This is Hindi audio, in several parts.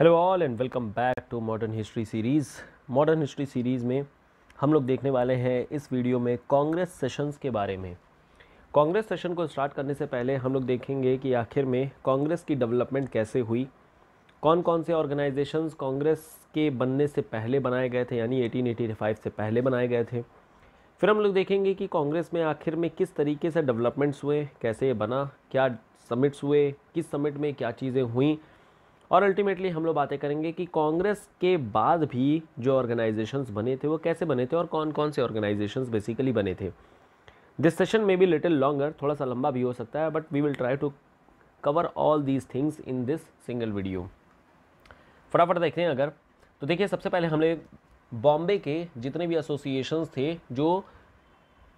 Hello all and welcome back to modern history series modern history series में हम लोग देखने वाले हैं इस वीडियो में कांग्रेस सेशंस के बारे में कांग्रेस सेशन को स्टार्ट करने से पहले हम लोग देखेंगे कि आखिर में कांग्रेस की डेवलपमेंट कैसे हुई कौन कौन से ऑर्गेनाइजेशंस कांग्रेस के बनने से पहले बनाए गए थे यानी एटीन से पहले बनाए गए थे फिर हम लोग देखेंगे कि कांग्रेस में आखिर में किस तरीके से डेवलपमेंट्स हुए कैसे बना क्या समिट्स हुए किस समिट में क्या चीज़ें हुई और अल्टीमेटली हम लोग बातें करेंगे कि कांग्रेस के बाद भी जो ऑर्गेनाइजेशंस बने थे वो कैसे बने थे और कौन कौन से ऑर्गेनाइजेशंस बेसिकली बने थे दिस सेशन में भी लिटिल लॉन्गर थोड़ा सा लंबा भी हो सकता है but we will try to cover all these things in this single video फटाफट देखते हैं अगर तो देखिए सबसे पहले हमने बॉम्बे के जितने भी एसोसिएशंस थे जो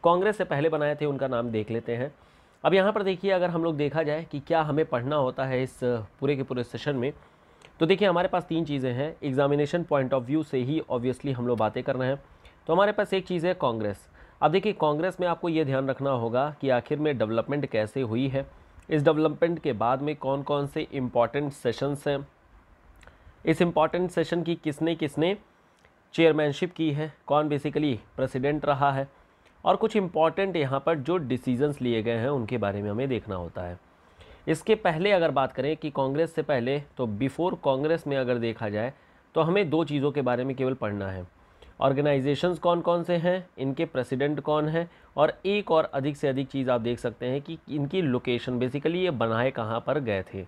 कांग्रेस से पहले बनाए थे उनका नाम देख लेते हैं अब यहाँ पर देखिए अगर हम लोग देखा जाए कि क्या हमें पढ़ना होता है इस पूरे के पूरे सेशन में तो देखिए हमारे पास तीन चीज़ें हैं एग्जामिनेशन पॉइंट ऑफ व्यू से ही ऑब्वियसली हम लोग बातें कर रहे हैं तो हमारे पास एक चीज़ है कांग्रेस अब देखिए कांग्रेस में आपको ये ध्यान रखना होगा कि आखिर में डेवलपमेंट कैसे हुई है इस डेवलपमेंट के बाद में कौन कौन से इम्पॉर्टेंट सेशंस हैं इस इम्पॉर्टेंट सेशन की किसने किसने चेयरमैनशिप की है कौन बेसिकली प्रेसिडेंट रहा है और कुछ इम्पॉर्टेंट यहाँ पर जो डिसीजंस लिए गए हैं उनके बारे में हमें देखना होता है इसके पहले अगर बात करें कि कांग्रेस से पहले तो बिफोर कांग्रेस में अगर देखा जाए तो हमें दो चीज़ों के बारे में केवल पढ़ना है ऑर्गेनाइजेशंस कौन कौन से हैं इनके प्रेसिडेंट कौन हैं और एक और अधिक से अधिक चीज़ आप देख सकते हैं कि इनकी लोकेशन बेसिकली ये बनाए कहाँ पर गए थे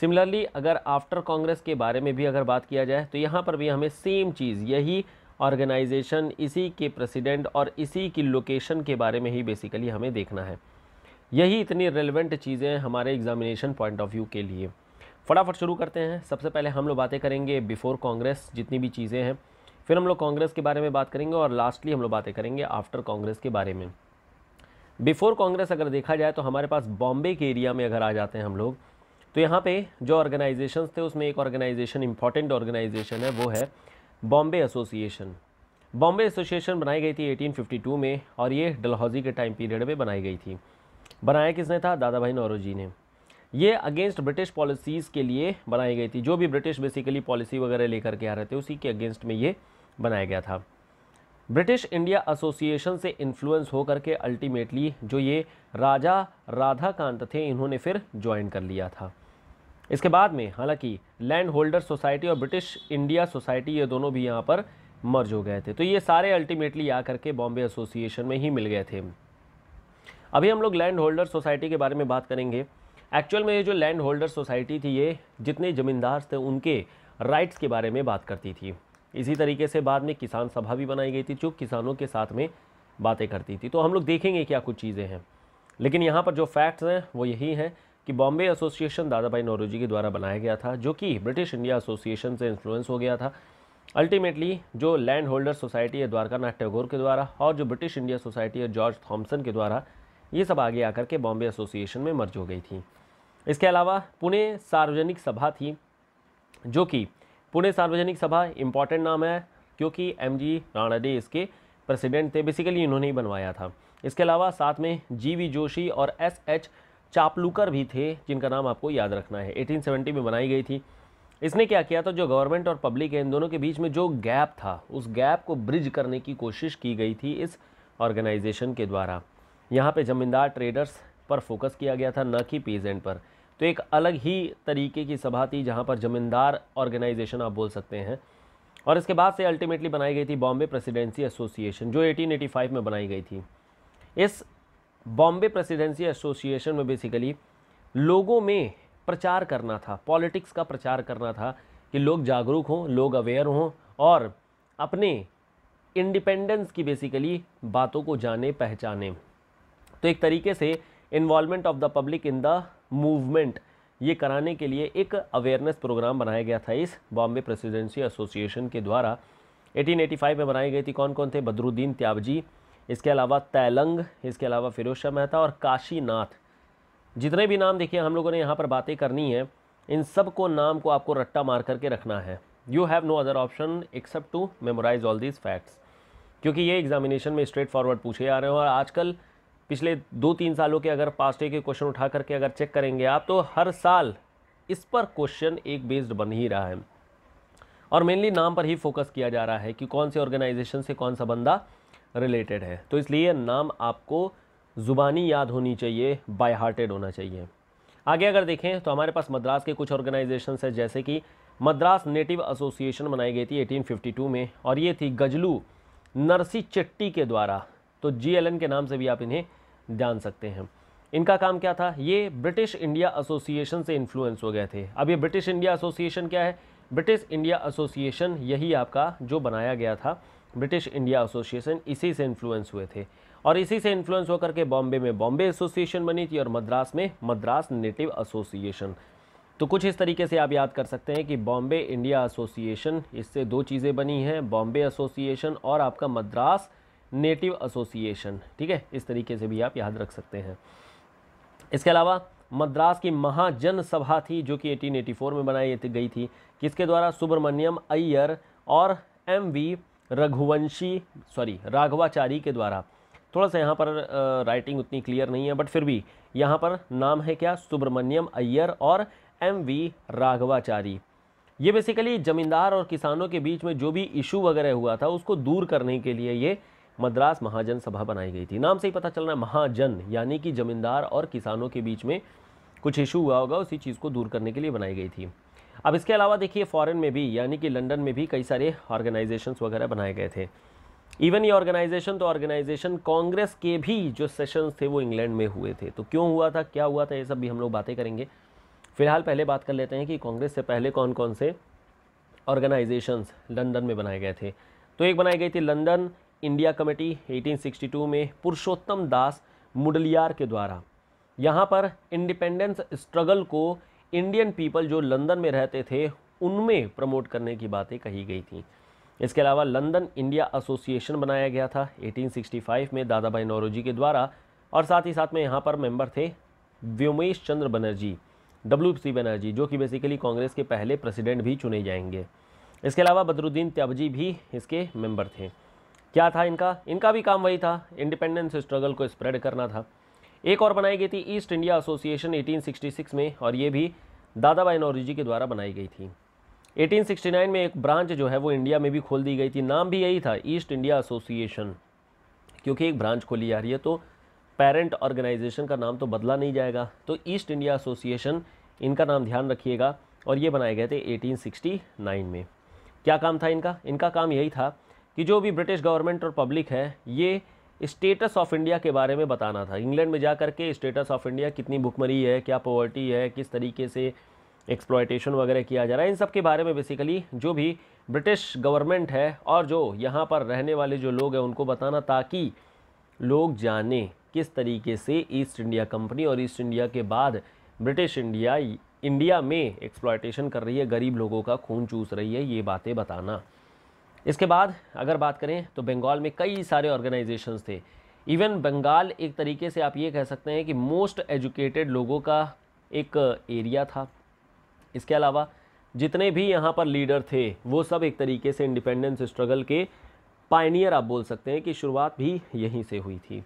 सिमिलरली अगर आफ्टर कांग्रेस के बारे में भी अगर बात किया जाए तो यहाँ पर भी हमें सेम चीज़ यही ऑर्गेनाइजेशन इसी के प्रेसिडेंट और इसी की लोकेशन के बारे में ही बेसिकली हमें देखना है यही इतनी रेलिवेंट चीज़ें हमारे एग्जामिनेशन पॉइंट ऑफ व्यू के लिए फटाफट शुरू करते हैं सबसे पहले हम लोग बातें करेंगे बिफ़ोर कांग्रेस जितनी भी चीज़ें हैं फिर हम लोग कांग्रेस के बारे में बात करेंगे और लास्टली हम लोग बातें करेंगे आफ्टर कांग्रेस के बारे में बिफ़ोर कांग्रेस अगर देखा जाए तो हमारे पास बॉम्बे के एरिया में अगर आ जाते हैं हम लोग तो यहाँ पे जो ऑर्गेनाइजेशंस थे उसमें एक ऑर्गेनाइजेशन इंपॉर्टेंट ऑर्गेनाइजेशन है वो है बॉम्बे एसोसिएशन बॉम्बे एसोसिएशन बनाई गई थी 1852 में और ये डलहौजी के टाइम पीरियड में बनाई गई थी बनाया किसने था दादा भाई नौरोजी ने ये अगेंस्ट ब्रिटिश पॉलिसीज़ के लिए बनाई गई थी जो भी ब्रिटिश बेसिकली पॉलिसी वगैरह लेकर के आ रहे थे उसी के अगेंस्ट में ये बनाया गया था ब्रिटिश इंडिया एसोसिएशन से इन्फ्लुएंस होकर के अल्टीमेटली जो ये राजा राधाकांत थे इन्होंने फिर ज्वाइन कर लिया था इसके बाद में हालांकि लैंड होल्डर सोसाइटी और ब्रिटिश इंडिया सोसाइटी ये दोनों भी यहाँ पर मर्ज हो गए थे तो ये सारे अल्टीमेटली आकर के बॉम्बे एसोसिएशन में ही मिल गए थे अभी हम लोग लैंड होल्डर सोसाइटी के बारे में बात करेंगे एक्चुअल में ये जो लैंड होल्डर सोसाइटी थी ये जितने ज़मींदार थे उनके राइट्स के बारे में बात करती थी इसी तरीके से बाद में किसान सभा भी बनाई गई थी जो किसानों के साथ में बातें करती थी तो हम लोग देखेंगे क्या कुछ चीज़ें हैं लेकिन यहाँ पर जो फैक्ट्स हैं वो यही हैं कि बॉम्बे एसोसिएशन दादा भाई जी के द्वारा बनाया गया था जो कि ब्रिटिश इंडिया एसोसिएशन से इन्फ्लुएंस हो गया था अल्टीमेटली जो लैंड होल्डर सोसाइटी है द्वारकानाथ टैगोर के द्वारा और जो ब्रिटिश इंडिया सोसाइटी है जॉर्ज थॉम्सन के द्वारा ये सब आगे आकर के बॉम्बे एसोसिएशन में मर्ज हो गई थी इसके अलावा पुणे सार्वजनिक सभा थी जो कि पुणे सार्वजनिक सभा इम्पॉर्टेंट नाम है क्योंकि एम जी राणाडे इसके प्रेसिडेंट थे बेसिकली इन्होंने ही बनवाया था इसके अलावा साथ में जी वी जोशी और एस एच चापलूकर भी थे जिनका नाम आपको याद रखना है 1870 में बनाई गई थी इसने क्या किया था तो जो गवर्नमेंट और पब्लिक है इन दोनों के बीच में जो गैप था उस गैप को ब्रिज करने की कोशिश की गई थी इस ऑर्गेनाइजेशन के द्वारा यहाँ पे जमींदार ट्रेडर्स पर फोकस किया गया था न कि पेजेंट पर तो एक अलग ही तरीके की सभा थी जहाँ पर जमींदार ऑर्गेनाइजेशन आप बोल सकते हैं और इसके बाद से अल्टीमेटली बनाई गई थी बॉम्बे प्रेसिडेंसी एसोसिएशन जो 1885 में बनाई गई थी इस बॉम्बे प्रेसिडेंसी एसोसिएशन में बेसिकली लोगों में प्रचार करना था पॉलिटिक्स का प्रचार करना था कि लोग जागरूक हों लोग अवेयर हों और अपने इंडिपेंडेंस की बेसिकली बातों को जाने पहचाने तो एक तरीके से involvement of the public in the movement ये कराने के लिए एक अवेयरनेस प्रोग्राम बनाया गया था इस बॉम्बे प्रेसिडेंसी एसोसिएशन के द्वारा 1885 में बनाई गई थी कौन कौन थे बदरुद्दीन त्यागजी इसके अलावा तैलंग इसके अलावा फिरोज शाह मेहता और काशीनाथ जितने भी नाम देखिए हम लोगों ने यहाँ पर बातें करनी है इन सब को नाम को आपको रट्टा मार करके रखना है you have no other option except to memorise all these facts क्योंकि ये एग्जामिनेशन में स्ट्रेट फॉरवर्ड पूछे जा रहे हैं और आजकल पिछले दो तीन सालों के अगर पास्ट के क्वेश्चन उठा करके अगर चेक करेंगे आप तो हर साल इस पर क्वेश्चन एक बेस्ड बन ही रहा है और मेनली नाम पर ही फोकस किया जा रहा है कि कौन से ऑर्गेनाइजेशन से कौन सा बंदा रिलेटेड है तो इसलिए नाम आपको ज़ुबानी याद होनी चाहिए बाय हार्टेड होना चाहिए आगे अगर देखें तो हमारे पास मद्रास के कुछ ऑर्गेनाइजेशन है जैसे कि मद्रास नेटिव एसोसिएशन बनाई गई थी 1852 में और ये थी गजलू नरसी चट्टी के द्वारा तो जीएलएन के नाम से भी आप इन्हें जान सकते हैं इनका काम क्या था ये ब्रिटिश इंडिया एसोसिएशन से इन्फ्लुएंस हो गए थे अब ये ब्रिटिश इंडिया एसोसिएशन क्या है ब्रिटिश इंडिया एसोसिएशन यही आपका जो बनाया गया था ब्रिटिश इंडिया एसोसिएशन इसी से इन्फ्लुएंस हुए थे और इसी से इन्फ्लुएंस होकर के बॉम्बे में बॉम्बे एसोसिएशन बनी थी और मद्रास में मद्रास नेटिव एसोसिएशन तो कुछ इस तरीके से आप याद कर सकते हैं कि बॉम्बे इंडिया एसोसिएशन इससे दो चीज़ें बनी हैं बॉम्बे एसोसिएशन और आपका मद्रास नेटिव एसोसिएशन ठीक है इस तरीके से भी आप याद रख सकते हैं इसके अलावा मद्रास की महाजन सभा थी जो कि 1884 में बनाई गई थी किसके द्वारा सुब्रमण्यम अय्यर और M V Raghuvanshi sorry Raghavachari के द्वारा थोड़ा सा यहाँ पर राइटिंग उतनी क्लियर नहीं है बट फिर भी यहाँ पर नाम है क्या सुब्रमण्यम अय्यर और एम वी राघवाचारी ये बेसिकली ज़मींदार और किसानों के बीच में जो भी इशू वगैरह हुआ था उसको दूर करने के लिए ये मद्रास महाजन सभा बनाई गई थी नाम से ही पता चल रहा है महाजन यानी कि ज़मींदार और किसानों के बीच में कुछ इशू हुआ होगा उसी चीज़ को दूर करने के लिए बनाई गई थी अब इसके अलावा देखिए फ़ॉरन में भी यानी कि लंदन में भी कई सारे ऑर्गेनाइजेशंस वगैरह बनाए गए थे इवन ये ऑर्गेनाइजेशन तो ऑर्गेनाइजेशन कांग्रेस के भी जो सेशंस थे वो इंग्लैंड में हुए थे तो क्यों हुआ था क्या हुआ था ये सब भी हम लोग बातें करेंगे फिलहाल पहले बात कर लेते हैं कि कांग्रेस से पहले कौन कौन से ऑर्गेनाइजेशंस लंदन में बनाए गए थे तो एक बनाई गई थी लंदन इंडिया कमेटी 1862 में पुरुषोत्तम दास मुडलियार के द्वारा यहाँ पर इंडिपेंडेंस स्ट्रगल को इंडियन पीपल जो लंदन में रहते थे उनमें प्रमोट करने की बातें कही गई थी इसके अलावा लंदन इंडिया एसोसिएशन बनाया गया था 1865 में दादा भाई नौरोजी के द्वारा और साथ ही साथ में यहाँ पर मेंबर थे व्योमेश चंद्र बनर्जी डब्ल्यू सी बनर्जी जो कि बेसिकली कांग्रेस के पहले प्रेसिडेंट भी चुने जाएंगे इसके अलावा बदरुद्दीन त्यावजी भी इसके मेंबर थे क्या था इनका इनका भी काम वही था इंडिपेंडेंस स्ट्रगल को स्प्रेड करना था एक और बनाई गई थी ईस्ट इंडिया एसोसिएशन 1866 में और ये भी दादा भाई जी के द्वारा बनाई गई थी 1869 में एक ब्रांच जो है वो इंडिया में भी खोल दी गई थी नाम भी यही था ईस्ट इंडिया एसोसिएशन क्योंकि एक ब्रांच खोली जा रही है तो पेरेंट ऑर्गेनाइजेशन का नाम तो बदला नहीं जाएगा तो ईस्ट इंडिया एसोसिएशन इनका नाम ध्यान रखिएगा और ये बनाए गए थे 1869 में क्या काम था इनका इनका काम यही था कि जो भी ब्रिटिश गवर्नमेंट और पब्लिक है ये स्टेटस ऑफ इंडिया के बारे में बताना था इंग्लैंड में जा के स्टेटस ऑफ इंडिया कितनी भुखमरी है क्या पॉवर्टी है किस तरीके से एक्सप्लॉयटेशन वगैरह किया जा रहा है इन सब के बारे में बेसिकली जो भी ब्रिटिश गवर्नमेंट है और जो यहाँ पर रहने वाले जो लोग हैं उनको बताना ताकि लोग जाने किस तरीके से ईस्ट इंडिया कंपनी और ईस्ट इंडिया के बाद ब्रिटिश इंडिया इंडिया में एक्सप्लॉयटेशन कर रही है गरीब लोगों का खून चूस रही है ये बातें बताना इसके बाद अगर बात करें तो बंगाल में कई सारे ऑर्गेनाइजेशन थे इवन बंगाल एक तरीके से आप ये कह सकते हैं कि मोस्ट एजुकेटेड लोगों का एक एरिया था इसके अलावा जितने भी यहाँ पर लीडर थे वो सब एक तरीके से इंडिपेंडेंस स्ट्रगल के पाइनियर आप बोल सकते हैं कि शुरुआत भी यहीं से हुई थी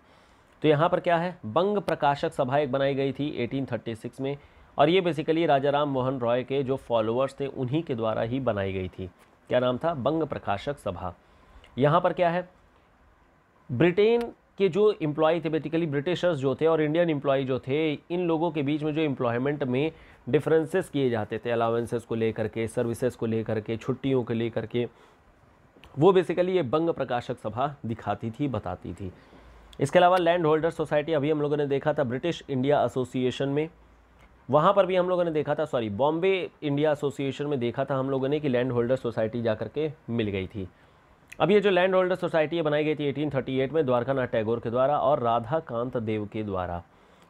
तो यहाँ पर क्या है बंग प्रकाशक सभा एक बनाई गई थी 1836 में और ये बेसिकली राजा राम मोहन रॉय के जो फॉलोअर्स थे उन्हीं के द्वारा ही बनाई गई थी क्या नाम था बंग प्रकाशक सभा यहाँ पर क्या है ब्रिटेन के जो इम्प्लॉय थे बेसिकली ब्रिटिशर्स जो थे और इंडियन एम्प्लॉय जो थे इन लोगों के बीच में जो एम्प्लॉयमेंट में डिफरेंसेस किए जाते थे अलाउंसेस को लेकर के सर्विसेज को लेकर के छुट्टियों को लेकर के वो बेसिकली ये बंग प्रकाशक सभा दिखाती थी बताती थी इसके अलावा लैंड होल्डर सोसाइटी अभी हम लोगों ने देखा था ब्रिटिश इंडिया एसोसिएशन में वहाँ पर भी हम लोगों ने देखा था सॉरी बॉम्बे इंडिया एसोसिएशन में देखा था हम लोगों ने कि लैंड होल्डर सोसाइटी जा के मिल गई थी अब ये जो लैंड होल्डर सोसाइटी बनाई गई थी 1838 में द्वारकानाथ टैगोर के द्वारा और राधा कांत देव के द्वारा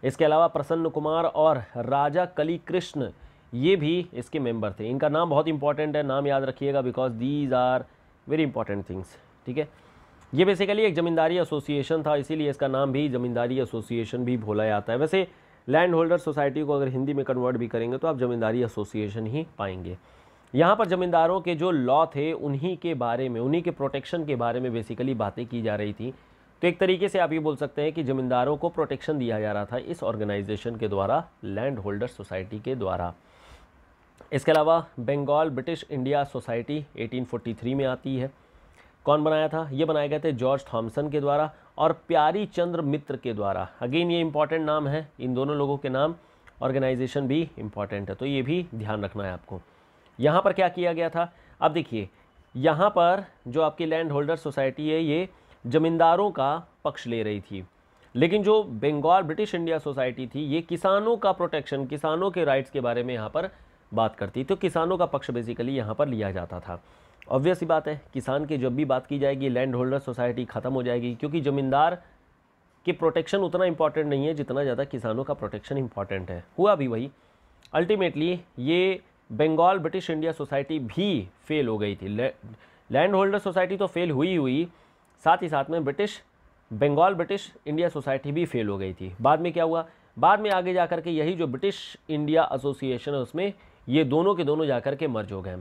इसके अलावा प्रसन्न कुमार और राजा कली कृष्ण ये भी इसके मेंबर थे इनका नाम बहुत इंपॉर्टेंट है नाम याद रखिएगा because these are very important things ठीक है ये बेसिकली एक ज़मींदारी एसोसिएशन था इसीलिए इसका नाम भी ज़मींदारी एसोसिएशन भी बोला जाता है वैसे लैंड होल्डर सोसाइटी को अगर हिंदी में कन्वर्ट भी करेंगे तो आप ज़मींदारी एसोसिएशन ही पाएंगे यहाँ पर ज़मींदारों के जो लॉ थे उन्हीं के बारे में उन्हीं के प्रोटेक्शन के बारे में बेसिकली बातें की जा रही थी तो एक तरीके से आप ये बोल सकते हैं कि ज़मींदारों को प्रोटेक्शन दिया जा रहा था इस ऑर्गेनाइजेशन के द्वारा लैंड होल्डर सोसाइटी के द्वारा इसके अलावा बंगाल ब्रिटिश इंडिया सोसाइटी 1843 में आती है कौन बनाया था ये बनाए गए थे जॉर्ज थॉमसन के द्वारा और प्यारी चंद्र मित्र के द्वारा अगेन ये इंपॉर्टेंट नाम है इन दोनों लोगों के नाम ऑर्गेनाइजेशन भी इम्पॉर्टेंट है तो ये भी ध्यान रखना है आपको यहाँ पर क्या किया गया था अब देखिए यहाँ पर जो आपकी लैंड होल्डर सोसाइटी है ये ज़मींदारों का पक्ष ले रही थी लेकिन जो बंगाल ब्रिटिश इंडिया सोसाइटी थी ये किसानों का प्रोटेक्शन किसानों के राइट्स के बारे में यहाँ पर बात करती तो किसानों का पक्ष बेसिकली यहाँ पर लिया जाता था ऑब्वियस ही बात है किसान की जब भी बात की जाएगी लैंड होल्डर सोसाइटी ख़त्म हो जाएगी क्योंकि ज़मींदार के प्रोटेक्शन उतना इम्पॉर्टेंट नहीं है जितना ज़्यादा किसानों का प्रोटेक्शन इम्पॉर्टेंट है हुआ भी वही अल्टीमेटली ये बंगाल ब्रिटिश इंडिया सोसाइटी भी फेल हो गई थी लैंड होल्डर सोसाइटी तो फेल हुई हुई साथ ही साथ में British Bengal British India society भी फेल हो गई थी बाद में क्या हुआ बाद में आगे जा के यही जो ब्रिटिश इंडिया एसोसिएशन है उसमें ये दोनों के दोनों जा के मर्ज हो गए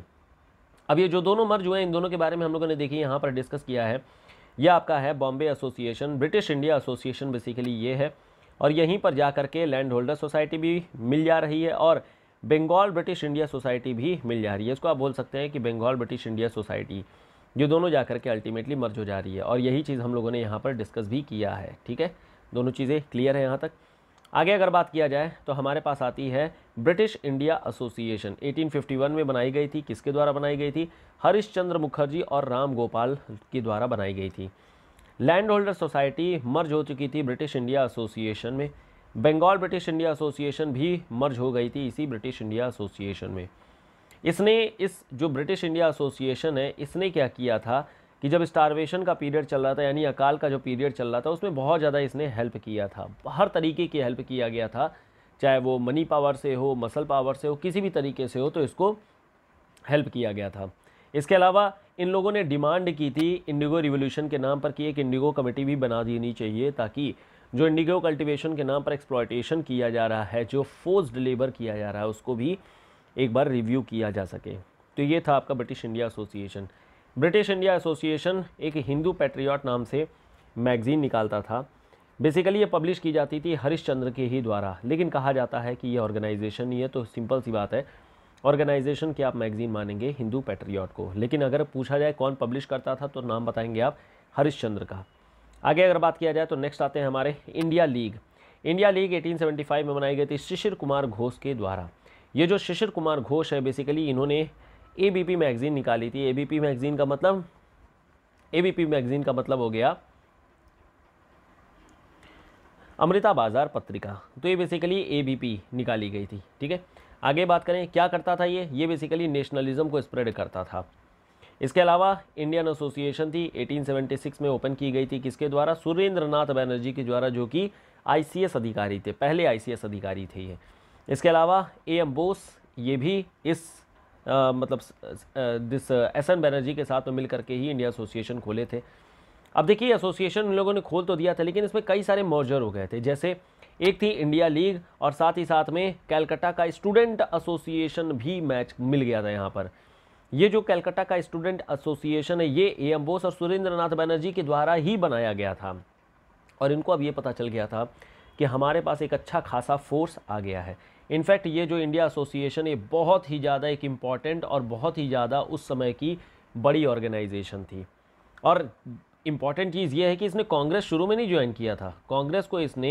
अब ये जो दोनों मर्ज हुए हैं इन दोनों के बारे में हम लोगों ने देखिए यहाँ पर डिस्कस किया है यह आपका है Bombay association British India association basically ये है और यहीं पर जा कर के लैंड होल्डर सोसाइटी भी मिल जा रही है और बंगाल ब्रिटिश इंडिया सोसाइटी भी मिल जा रही है इसको आप बोल सकते हैं कि बंगाल ब्रिटिश इंडिया सोसाइटी ये दोनों जा कर के अल्टीमेटली मर्ज हो जा रही है और यही चीज़ हम लोगों ने यहाँ पर डिस्कस भी किया है ठीक है दोनों चीज़ें क्लियर है यहाँ तक आगे अगर बात किया जाए तो हमारे पास आती है ब्रिटिश इंडिया एसोसिएशन 1851 में बनाई गई थी किसके द्वारा बनाई गई थी हरिश्चंद्र मुखर्जी और राम गोपाल के द्वारा बनाई गई थी लैंड होल्डर सोसाइटी मर्ज हो चुकी थी ब्रिटिश इंडिया एसोसिएशन में बंगाल ब्रिटिश इंडिया एसोसिएशन भी मर्ज हो गई थी इसी ब्रिटिश इंडिया एसोसिएशन में इसने इस जो ब्रिटिश इंडिया एसोसिएशन है इसने क्या किया था कि जब स्टारवेशन का पीरियड चल रहा था यानी अकाल का जो पीरियड चल रहा था उसमें बहुत ज़्यादा इसने हेल्प किया था हर तरीके की हेल्प किया गया था चाहे वो मनी पावर से हो मसल पावर से हो किसी भी तरीके से हो तो इसको हेल्प किया गया था इसके अलावा इन लोगों ने डिमांड की थी इंडिगो रिवोल्यूशन के नाम पर कि एक इंडिगो कमेटी भी बना देनी चाहिए ताकि जो इंडिगो कल्टिवेशन के नाम पर एक्सप्लॉयटेशन किया जा रहा है जो फोर्स्ड लेबर किया जा रहा है उसको भी एक बार रिव्यू किया जा सके तो ये था आपका British India association British India association एक हिंदू पेट्रियाट नाम से मैगज़ीन निकालता था बेसिकली ये पब्लिश की जाती थी हरिश्चंद्र के ही द्वारा लेकिन कहा जाता है कि ये ऑर्गेनाइजेशन ही है तो सिंपल सी बात है ऑर्गेनाइजेशन की आप मैगजीन मानेंगे हिंदू पैट्रियट को लेकिन अगर पूछा जाए कौन पब्लिश करता था तो नाम बताएंगे आप हरिश्चंद्र का आगे अगर बात किया जाए तो नेक्स्ट आते हैं हमारे इंडिया लीग इंडिया लीग 1875 में बनाई गई थी शिशिर कुमार घोष के द्वारा ये जो शिशिर कुमार घोष है बेसिकली इन्होंने ए मैगज़ीन निकाली थी ए मैगज़ीन का मतलब ए मैगज़ीन का मतलब हो गया अमृता बाजार पत्रिका तो ये बेसिकली ए निकाली गई थी ठीक है आगे बात करें क्या करता था ये ये बेसिकली नेशनलिज्म को स्प्रेड करता था इसके अलावा इंडियन एसोसिएशन थी 1876 में ओपन की गई थी किसके द्वारा सुरेंद्र नाथ बैनर्जी के द्वारा जो कि आईसीएस अधिकारी थे पहले आईसीएस अधिकारी थे ये इसके अलावा ए एम बोस ये भी इस आ, मतलब दिस एस एन बैनर्जी के साथ में मिल करके ही इंडिया एसोसिएशन खोले थे अब देखिए एसोसिएशन उन लोगों ने खोल तो दिया था लेकिन इसमें कई सारे मर्जर हो गए थे जैसे एक थी इंडिया लीग और साथ ही साथ में कैलकटा का स्टूडेंट एसोसिएशन भी मैच मिल गया था यहाँ पर ये जो कैलकटा का स्टूडेंट एसोसिएशन है ये ए एम बोस और सुरेंद्र नाथ बैनर्जी के द्वारा ही बनाया गया था और इनको अब ये पता चल गया था कि हमारे पास एक अच्छा खासा फोर्स आ गया है इनफैक्ट ये जो इंडिया एसोसिएशन ये बहुत ही ज़्यादा एक इम्पॉर्टेंट और बहुत ही ज़्यादा उस समय की बड़ी ऑर्गेनाइजेशन थी और इम्पॉर्टेंट चीज़ ये है कि इसने कांग्रेस शुरू में नहीं ज्वाइन किया था कांग्रेस को इसने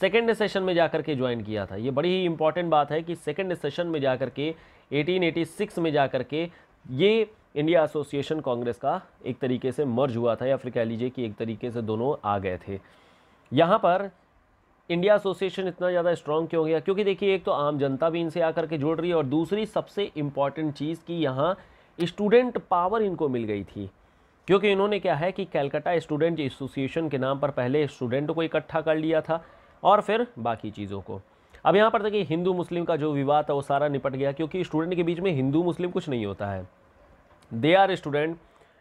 सेकेंड सेशन में जाकर के ज्वाइन किया था ये बड़ी ही इम्पॉर्टेंट बात है कि सेकेंड सेशन में जाकर के 1886 में जाकर के ये इंडिया एसोसिएशन कांग्रेस का एक तरीके से मर्ज हुआ था या फिर कह लीजिए कि एक तरीके से दोनों आ गए थे यहाँ पर इंडिया एसोसिएशन इतना ज़्यादा स्ट्रांग क्यों गया क्योंकि देखिए एक तो आम जनता भी इनसे आकर के जुड़ रही है और दूसरी सबसे इम्पॉर्टेंट चीज़ कि यहाँ स्टूडेंट पावर इनको मिल गई थी क्योंकि इन्होंने क्या है कि कैलकाटा स्टूडेंट एसोसिएशन के नाम पर पहले स्टूडेंट को इकट्ठा कर लिया था और फिर बाकी चीज़ों को अब यहाँ पर देखिए हिंदू मुस्लिम का जो विवाद था वो सारा निपट गया क्योंकि स्टूडेंट के बीच में हिंदू मुस्लिम कुछ नहीं होता है they are student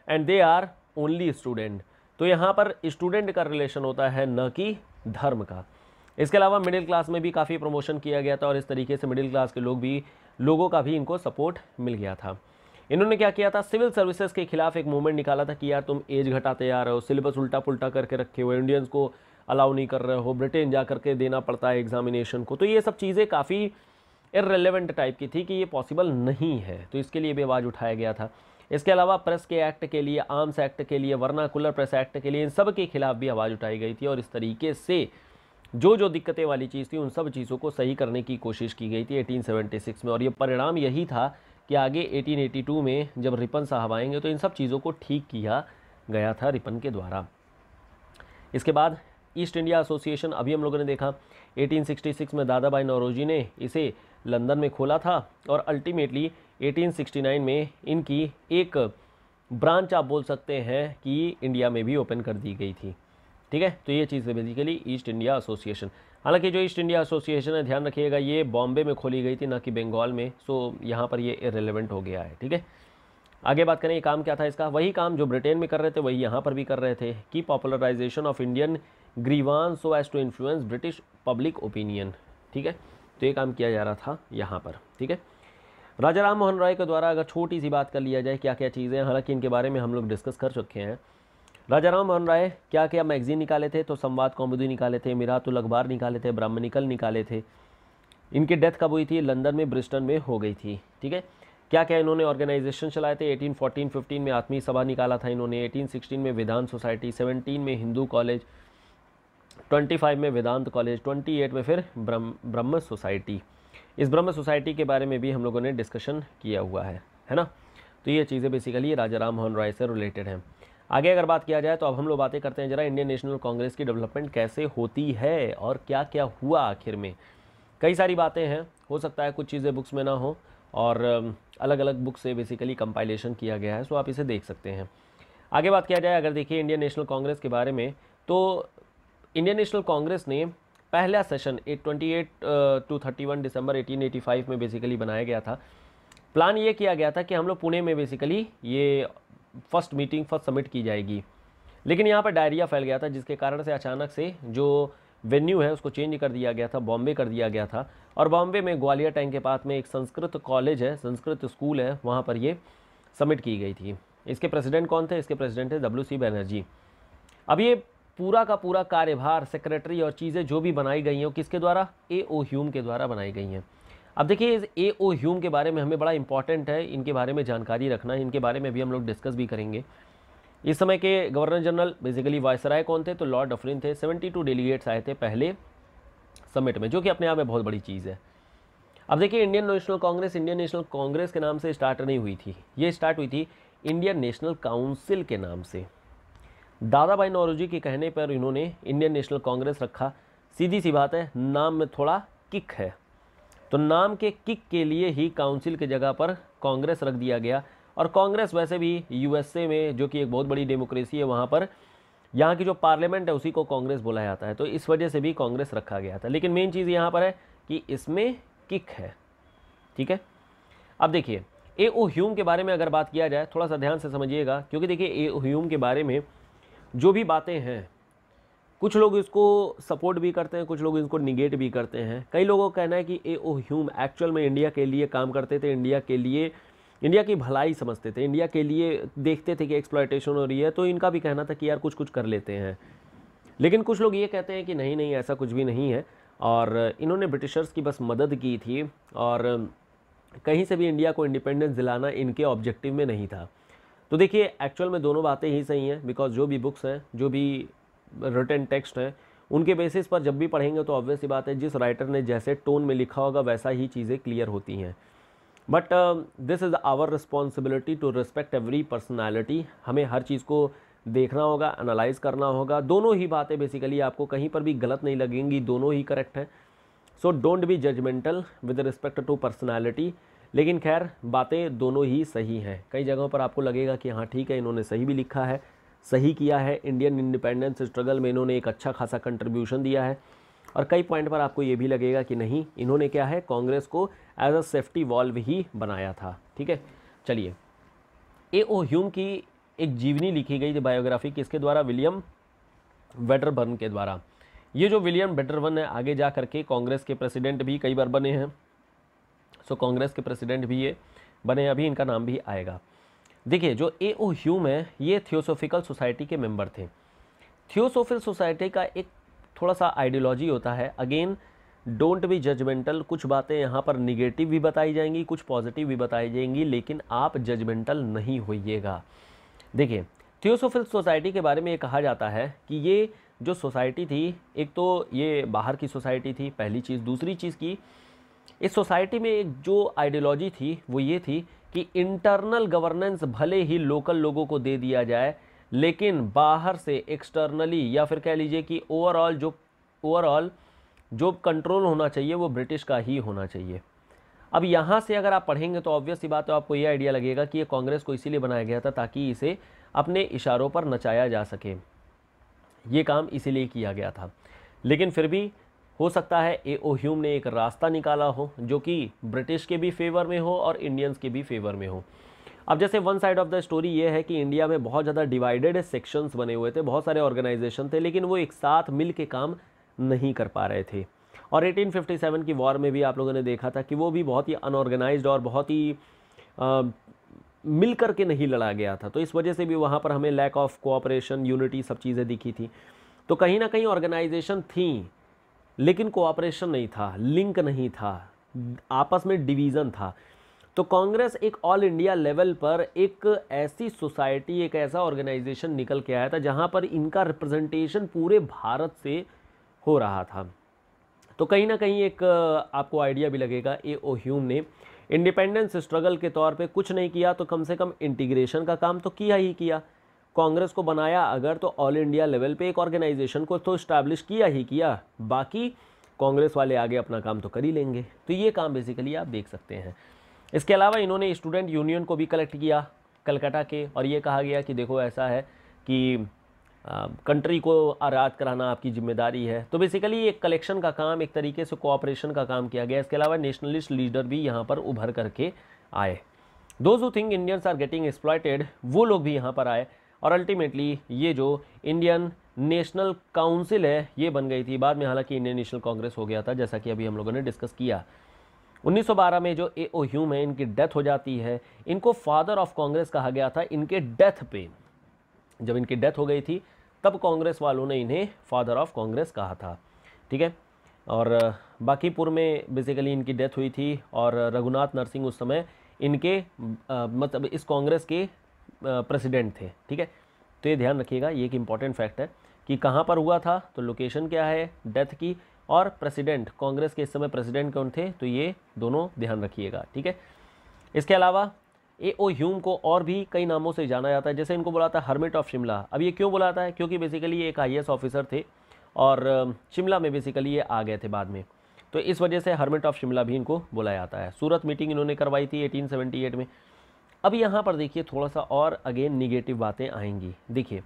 and they are only student तो यहाँ पर स्टूडेंट का रिलेशन होता है न कि धर्म का इसके अलावा मिडिल क्लास में भी काफ़ी प्रमोशन किया गया था और इस तरीके से मिडिल क्लास के लोग भी लोगों का भी इनको सपोर्ट मिल गया था इन्होंने क्या किया था सिविल सर्विसेज के खिलाफ एक मूवमेंट निकाला था कि यार तुम एज घटाते आ रहे हो सिलेबस उल्टा पुल्टा करके रखे हो इंडियंस को अलाउ नहीं कर रहे हो ब्रिटेन जा करके देना पड़ता है एग्जामिनेशन को तो ये सब चीज़ें काफ़ी इरेलीवेंट टाइप की थी कि ये पॉसिबल नहीं है तो इसके लिए भी आवाज़ उठाया गया था इसके अलावा प्रेस के एक्ट के लिए आर्म्स एक्ट के लिए वर्नाकुलर प्रेस एक्ट के लिए इन सब के खिलाफ भी आवाज़ उठाई गई थी और इस तरीके से जो जो दिक्कतें वाली चीज़ थी उन सब चीज़ों को सही करने की कोशिश की गई थी 1876 में और ये परिणाम यही था कि आगे 1882 में जब रिपन साहब आएंगे तो इन सब चीज़ों को ठीक किया गया था रिपन के द्वारा इसके बाद ईस्ट इंडिया एसोसिएशन अभी हम लोगों ने देखा 1866 में दादा भाई नौरोजी ने इसे लंदन में खोला था और अल्टीमेटली 1869 में इनकी एक ब्रांच आप बोल सकते हैं कि इंडिया में भी ओपन कर दी गई थी ठीक है तो ये चीज़ है बेसिकली ईस्ट इंडिया एसोसिएशन हालांकि जो ईस्ट इंडिया एसोसिएशन है ध्यान रखिएगा ये बॉम्बे में खोली गई थी ना कि बंगाल में सो यहाँ पर ये इरेलीवेंट हो गया है ठीक है आगे बात करें ये काम क्या था इसका वही काम जो ब्रिटेन में कर रहे थे वही यहाँ पर भी कर रहे थे कि popularisation of Indian grievance so as to influence British public opinion ठीक है तो ये काम किया जा रहा था यहाँ पर ठीक है राजा राम मोहन रॉय के द्वारा अगर छोटी सी बात कर लिया जाए क्या क्या चीज़ें हालांकि इनके बारे में हम लोग डिस्कस कर चुके हैं राजा राम मोहन राय क्या क्या मैगजीन निकाले थे तो संवाद कौमुदी निकाले थे मिरातुल अखबार निकाले थे ब्राह्मणिकल निकाले थे इनकी डेथ कब हुई थी लंदन में ब्रिस्टन में हो गई थी ठीक है क्या क्या इन्होंने ऑर्गेनाइजेशन चलाए थे 1814 15 में आत्मीय सभा निकाला था इन्होंने 1816 में विधान सोसाइटी 17 में हिंदू कॉलेज 25 में वेदांत कॉलेज 28 में फिर ब्रह्म ब्रह्म सोसाइटी इस ब्रह्म सोसाइटी के बारे में भी हम लोगों ने डिस्कशन किया हुआ है है ना तो ये चीज़ें बेसिकली राजा राम मोहन राय से रिलेटेड हैं आगे अगर बात किया जाए तो अब हम लोग बातें करते हैं जरा इंडियन नेशनल कांग्रेस की डेवलपमेंट कैसे होती है और क्या क्या हुआ आखिर में कई सारी बातें हैं हो सकता है कुछ चीज़ें बुक्स में ना हो और अलग अलग बुक से बेसिकली कंपाइलेशन किया गया है सो आप इसे देख सकते हैं आगे बात किया जाए अगर देखिए इंडियन नेशनल कांग्रेस के बारे में तो इंडियन नेशनल कांग्रेस ने पहला session at twenty eight to thirty one December eighteen eighty five में बेसिकली बनाया गया था प्लान ये किया गया था कि हम लोग पुणे में बेसिकली ये फर्स्ट मीटिंग फर्स्ट समिट की जाएगी लेकिन यहाँ पर डायरिया फैल गया था जिसके कारण से अचानक से जो वेन्यू है उसको चेंज कर दिया गया था बॉम्बे कर दिया गया था और बॉम्बे में ग्वालियर टैंक के पास में एक संस्कृत कॉलेज है संस्कृत स्कूल है वहाँ पर ये समिट की गई थी इसके प्रेसिडेंट कौन थे इसके प्रेसिडेंट थे डब्ल्यू सी बैनर्जी अब ये पूरा का पूरा कार्यभार सेक्रेटरी और चीज़ें जो भी बनाई गई हैं किसके द्वारा ए ओ ह्यूम के द्वारा बनाई गई हैं अब देखिए ए ओ ह्यूम के बारे में हमें बड़ा इंपॉर्टेंट है इनके बारे में जानकारी रखना है इनके बारे में भी हम लोग डिस्कस भी करेंगे इस समय के गवर्नर जनरल बेसिकली वायसराय कौन थे तो लॉर्ड डफरिन थे 72 डेलीगेट्स आए थे पहले समिट में जो कि अपने आप में बहुत बड़ी चीज़ है अब देखिए Indian national congress Indian national congress के नाम से स्टार्ट नहीं हुई थी ये स्टार्ट हुई थी इंडियन नेशनल काउंसिल के नाम से दादा भाई नौरोजी के कहने पर इन्होंने इंडियन नेशनल कांग्रेस रखा सीधी सी बात है नाम में थोड़ा किक है तो नाम के किक के लिए ही काउंसिल की जगह पर कांग्रेस रख दिया गया और कांग्रेस वैसे भी यूएसए में जो कि एक बहुत बड़ी डेमोक्रेसी है वहाँ पर यहाँ की जो पार्लियामेंट है उसी को कांग्रेस बोला जाता है तो इस वजह से भी कांग्रेस रखा गया था लेकिन मेन चीज़ यहाँ पर है कि इसमें किक है ठीक है अब देखिए ए ओ ह्यूम के बारे में अगर बात किया जाए थोड़ा सा ध्यान से समझिएगा क्योंकि देखिए ए ओ ह्यूम के बारे में जो भी बातें हैं कुछ लोग इसको सपोर्ट भी करते हैं कुछ लोग इसको निगेट भी करते हैं कई लोगों का कहना है कि ए ओ ह्यूम एक्चुअल में इंडिया के लिए काम करते थे इंडिया के लिए इंडिया की भलाई समझते थे इंडिया के लिए देखते थे कि एक्सप्लाइटेशन हो रही है तो इनका भी कहना था कि यार कुछ कुछ कर लेते हैं लेकिन कुछ लोग ये कहते हैं कि नहीं नहीं ऐसा कुछ भी नहीं है और इन्होंने ब्रिटिशर्स की बस मदद की थी और कहीं से भी इंडिया को इंडिपेंडेंस दिलाना इनके ऑब्जेक्टिव में नहीं था तो देखिए एक्चुअल में दोनों बातें ही सही हैं बिकॉज जो भी बुक्स हैं जो भी रिटर्न टेक्स्ट हैं उनके बेसिस पर जब भी पढ़ेंगे तो ऑब्वियस बात है जिस राइटर ने जैसे टोन में लिखा होगा वैसा ही चीज़ें क्लियर होती हैं but this is our responsibility to respect every personality हमें हर चीज़ को देखना होगा एनालाइज करना होगा दोनों ही बातें बेसिकली आपको कहीं पर भी गलत नहीं लगेंगी दोनों ही करेक्ट हैं so don't be judgmental with respect to personality लेकिन खैर बातें दोनों ही सही हैं कई जगहों पर आपको लगेगा कि हाँ ठीक है इन्होंने सही भी लिखा है सही किया है इंडियन इंडिपेंडेंस स्ट्रगल में इन्होंने एक अच्छा खासा कंट्रीब्यूशन दिया है और कई पॉइंट पर आपको ये भी लगेगा कि नहीं इन्होंने क्या है कांग्रेस को एज अ सेफ्टी वॉल्व ही बनाया था ठीक है चलिए ए ओ ह्यूम की एक जीवनी लिखी गई थी बायोग्राफी किसके द्वारा विलियम वेटरबर्न के द्वारा ये जो विलियम वेटरबर्न है आगे जा करके कांग्रेस के प्रेसिडेंट भी कई बार बने हैं सो कांग्रेस के प्रेसिडेंट भी ये बने अभी इनका नाम भी आएगा देखिए जो ए ओ ह्यूम है ये थियोसोफिकल सोसाइटी के मेंबर थे थियोसोफिकल सोसाइटी का एक थोड़ा सा आइडियोलॉजी होता है अगेन डोंट बी जजमेंटल कुछ बातें यहाँ पर निगेटिव भी बताई जाएंगी कुछ पॉजिटिव भी बताई जाएंगी लेकिन आप जजमेंटल नहीं होइएगा देखिए थियोसोफिल सोसाइटी के बारे में ये कहा जाता है कि ये जो सोसाइटी थी एक तो ये बाहर की सोसाइटी थी पहली चीज़ दूसरी चीज़ की इस सोसाइटी में एक जो आइडियोलॉजी थी वो ये थी कि इंटरनल गवर्नेंस भले ही लोकल लोगों को दे दिया जाए लेकिन बाहर से एक्सटर्नली या फिर कह लीजिए कि ओवरऑल जो ओवरऑल जो कंट्रोल होना चाहिए वो ब्रिटिश का ही होना चाहिए अब यहाँ से अगर आप पढ़ेंगे तो ऑब्वियस ही बात है आपको ये आइडिया लगेगा कि ये कांग्रेस को इसीलिए बनाया गया था ताकि इसे अपने इशारों पर नचाया जा सके ये काम इसीलिए किया गया था लेकिन फिर भी हो सकता है ए ओ ह्यूम ने एक रास्ता निकाला हो जो कि ब्रिटिश के भी फेवर में हो और इंडियंस के भी फेवर में हो अब जैसे one side of the story ये है कि इंडिया में बहुत ज़्यादा डिवाइडेड सेक्शंस बने हुए थे बहुत सारे ऑर्गेनाइजेशन थे लेकिन वो एक साथ मिल के काम नहीं कर पा रहे थे और 1857 की वॉर में भी आप लोगों ने देखा था कि वो भी बहुत ही अनऑर्गेनाइज और बहुत ही आ, मिल कर के नहीं लड़ा गया था तो इस वजह से भी वहाँ पर हमें लैक ऑफ कोऑपरेशन यूनिटी सब चीज़ें दिखी थी तो कहीं ना कहीं ऑर्गेनाइजेशन थी लेकिन कोऑपरेशन नहीं था लिंक नहीं था आपस में डिवीज़न था तो कांग्रेस एक ऑल इंडिया लेवल पर एक ऐसी सोसाइटी एक ऐसा ऑर्गेनाइजेशन निकल के आया था जहां पर इनका रिप्रेजेंटेशन पूरे भारत से हो रहा था तो कहीं ना कहीं एक आपको आइडिया भी लगेगा ए ओ ह्यूम ने इंडिपेंडेंस स्ट्रगल के तौर पे कुछ नहीं किया तो कम से कम इंटीग्रेशन का काम तो किया ही किया कांग्रेस को बनाया अगर तो ऑल इंडिया लेवल पे एक ऑर्गेनाइजेशन को तो इस्टेब्लिश किया ही किया बाकी कांग्रेस वाले आगे अपना काम तो कर ही लेंगे तो ये काम बेसिकली आप देख सकते हैं इसके अलावा इन्होंने स्टूडेंट यूनियन को भी कलेक्ट किया कलकत्ता के और ये कहा गया कि देखो ऐसा है कि कंट्री को आज़ाद कराना आपकी जिम्मेदारी है तो बेसिकली एक कलेक्शन का काम एक तरीके से कोऑपरेशन का काम किया गया इसके अलावा नेशनलिस्ट लीडर भी यहाँ पर उभर करके आए those who think Indians are getting exploited वो लोग भी यहाँ पर आए और अल्टीमेटली ये जो इंडियन नेशनल काउंसिल है ये बन गई थी बाद में हालांकि इंडियन नेशनल कांग्रेस हो गया था जैसा कि अभी हम लोगों ने डिस्कस किया 1912 में जो ए ओ ह्यूम है इनकी डेथ हो जाती है इनको फादर ऑफ कांग्रेस कहा गया था इनके डेथ पे जब इनकी डेथ हो गई थी तब कांग्रेस वालों ने इन्हें फादर ऑफ कांग्रेस कहा था ठीक है और बाकीपुर में बेसिकली इनकी डेथ हुई थी और रघुनाथ नरसिंह उस समय इनके मतलब इस कांग्रेस के प्रेसिडेंट थे ठीक है तो ये ध्यान रखिएगा ये एक इम्पॉर्टेंट फैक्ट है कि कहाँ पर हुआ था तो लोकेशन क्या है डेथ की और प्रेसिडेंट कांग्रेस के इस समय प्रेसिडेंट कौन थे तो ये दोनों ध्यान रखिएगा ठीक है इसके अलावा ए ओ ह्यूम को और भी कई नामों से जाना जाता है जैसे इनको बुलाता है हर्मिट ऑफ शिमला अब ये क्यों बुलाता है क्योंकि बेसिकली एक आई ऑफिसर थे और शिमला में बेसिकली ये आ गए थे बाद में तो इस वजह से हर्मिट ऑफ शिमला भी इनको बुलाया जाता है सूरत मीटिंग इन्होंने करवाई थी 1878 में अब यहाँ पर देखिए थोड़ा सा और अगेन निगेटिव बातें आएंगी देखिए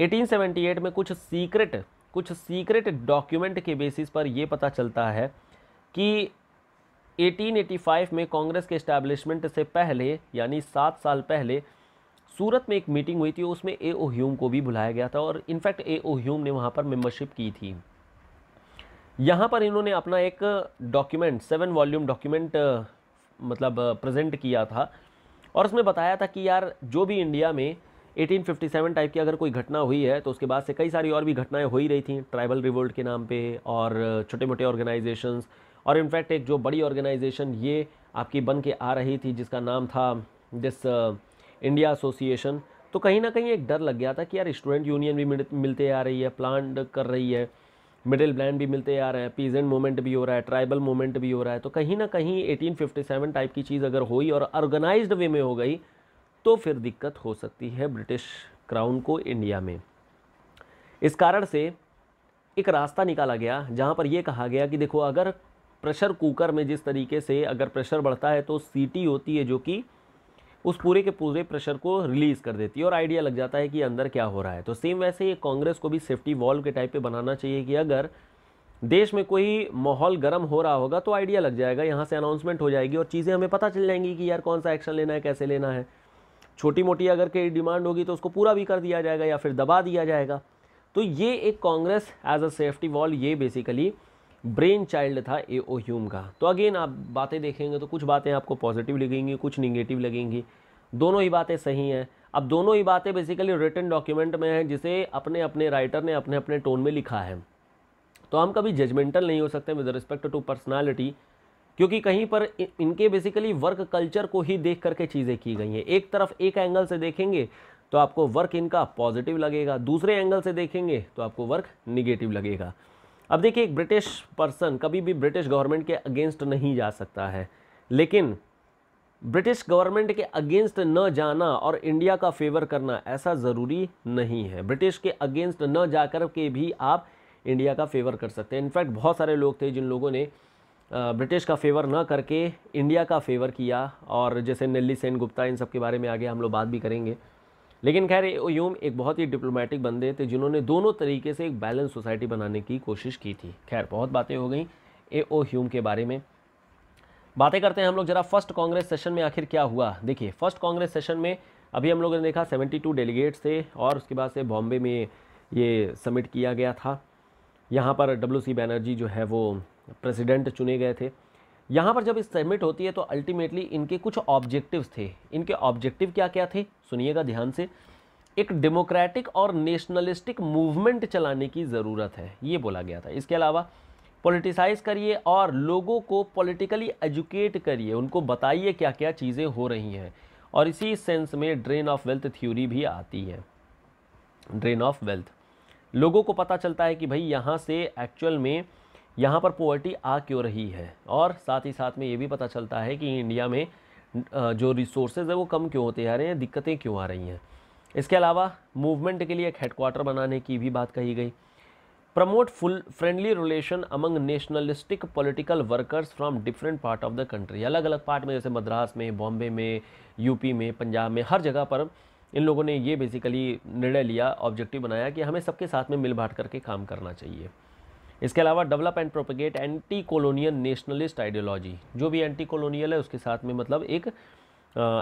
1878 में कुछ सीक्रेट कुछ सीक्रेट डॉक्यूमेंट के बेसिस पर यह पता चलता है कि 1885 में कांग्रेस के इस्टेब्लिशमेंट से पहले यानी सात साल पहले सूरत में एक मीटिंग हुई थी उसमें ए ओ ह्यूम को भी बुलाया गया था और इनफैक्ट ए ओ ह्यूम ने वहाँ पर मेंबरशिप की थी यहाँ पर इन्होंने अपना एक डॉक्यूमेंट सेवन वॉल्यूम डॉक्यूमेंट मतलब प्रेजेंट किया था और उसमें बताया था कि यार जो भी इंडिया में 1857 टाइप की अगर कोई घटना हुई है तो उसके बाद से कई सारी और भी घटनाएं हो ही रही थी ट्राइबल रिवोल्ट के नाम पे और छोटे मोटे ऑर्गेनाइजेशंस और इनफैक्ट एक जो बड़ी ऑर्गेनाइजेशन ये आपकी बन के आ रही थी जिसका नाम था दिस इंडिया एसोसिएशन तो कहीं ना कहीं एक डर लग गया था कि यार स्टूडेंट यूनियन भी मिलते आ रही है प्लान कर रही है मिडिल ब्लैंड भी मिलते आ रहे हैं पीजेंट मूवमेंट भी हो रहा है ट्राइबल मूवमेंट भी हो रहा है तो कहीं ना कहीं एटीन टाइप की चीज़ अगर हुई और ऑर्गेनाइज्ड वे में हो गई तो फिर दिक्कत हो सकती है ब्रिटिश क्राउन को इंडिया में इस कारण से एक रास्ता निकाला गया जहाँ पर यह कहा गया कि देखो अगर प्रेशर कुकर में जिस तरीके से अगर प्रेशर बढ़ता है तो सीटी होती है जो कि उस पूरे के पूरे प्रेशर को रिलीज़ कर देती है और आइडिया लग जाता है कि अंदर क्या हो रहा है तो सेम वैसे ये कांग्रेस को भी सेफ्टी वॉल्व के टाइप पे बनाना चाहिए कि अगर देश में कोई माहौल गर्म हो रहा होगा तो आइडिया लग जाएगा यहाँ से अनाउंसमेंट हो जाएगी और चीज़ें हमें पता चल जाएंगी कि यार कौन सा एक्शन लेना है कैसे लेना है छोटी मोटी अगर कोई डिमांड होगी तो उसको पूरा भी कर दिया जाएगा या फिर दबा दिया जाएगा तो ये एक congress as a safety valve ये बेसिकली ब्रेन चाइल्ड था ए ओ ह्यूम का तो अगेन आप बातें देखेंगे तो कुछ बातें आपको पॉजिटिव लगेंगी कुछ निगेटिव लगेंगी दोनों ही बातें सही हैं अब दोनों ही बातें बेसिकली रिटर्न डॉक्यूमेंट में हैं जिसे अपने अपने राइटर ने अपने अपने टोन में लिखा है तो हम कभी जजमेंटल नहीं हो सकते विद रिस्पेक्ट टू पर्सनालिटी क्योंकि कहीं पर इनके बेसिकली वर्क कल्चर को ही देख करके चीज़ें की गई हैं एक तरफ एक एंगल से देखेंगे तो आपको वर्क इनका पॉजिटिव लगेगा दूसरे एंगल से देखेंगे तो आपको वर्क निगेटिव लगेगा अब देखिए एक ब्रिटिश पर्सन कभी भी ब्रिटिश गवर्नमेंट के अगेंस्ट नहीं जा सकता है लेकिन ब्रिटिश गवर्नमेंट के अगेंस्ट न जाना और इंडिया का फेवर करना ऐसा ज़रूरी नहीं है ब्रिटिश के अगेंस्ट न जाकर के भी आप इंडिया का फेवर कर सकते हैं इनफैक्ट बहुत सारे लोग थे जिन लोगों ने ब्रिटिश का फेवर न करके इंडिया का फेवर किया और जैसे नेल्ली सेन गुप्ता इन सब के बारे में आगे हम लोग बात भी करेंगे लेकिन खैर ओयूम एक बहुत ही डिप्लोमेटिक बंदे थे जिन्होंने दोनों तरीके से एक बैलेंस सोसाइटी बनाने की कोशिश की थी खैर बहुत बातें हो गई ए ओ ह्यूम के बारे में बातें करते हैं हम लोग जरा फर्स्ट कांग्रेस सेशन में आखिर क्या हुआ देखिए फर्स्ट कांग्रेस सेशन में अभी हम लोगों ने देखा 72 डेलीगेट्स थे और उसके बाद से बॉम्बे में ये समिट किया गया था यहाँ पर डब्ल्यू सी बैनर्जी जो है वो प्रेसिडेंट चुने गए थे यहाँ पर जब इस सबमिट होती है तो अल्टीमेटली इनके कुछ ऑब्जेक्टिव्स थे इनके ऑब्जेक्टिव क्या क्या थे सुनिएगा ध्यान से एक डेमोक्रेटिक और नेशनलिस्टिक मूवमेंट चलाने की ज़रूरत है ये बोला गया था इसके अलावा पॉलिटिसाइज करिए और लोगों को पॉलिटिकली एजुकेट करिए उनको बताइए क्या क्या चीज़ें हो रही हैं और इसी सेंस में ड्रेन ऑफ वेल्थ थ्योरी भी आती है ड्रेन ऑफ वेल्थ लोगों को पता चलता है कि भाई यहाँ से एक्चुअल में यहाँ पर पोवर्टी आ क्यों रही है और साथ ही साथ में ये भी पता चलता है कि इंडिया में जो रिसोर्सेज है वो कम क्यों होते जा रहे हैं दिक्कतें क्यों आ रही हैं इसके अलावा मूवमेंट के लिए एक हेडक्वार्टर बनाने की भी बात कही गई promote full friendly relation among nationalistic political workers from different part of the country अलग अलग पार्ट में जैसे मद्रास में बॉम्बे में यूपी में पंजाब में हर जगह पर इन लोगों ने ये बेसिकली निर्णय लिया ऑब्जेक्टिव बनाया कि हमें सबके साथ में मिल बांट करके काम करना चाहिए इसके अलावा develop and propagate anti colonial nationalist ideology जो भी एंटी कॉलोनियल है उसके साथ में मतलब एक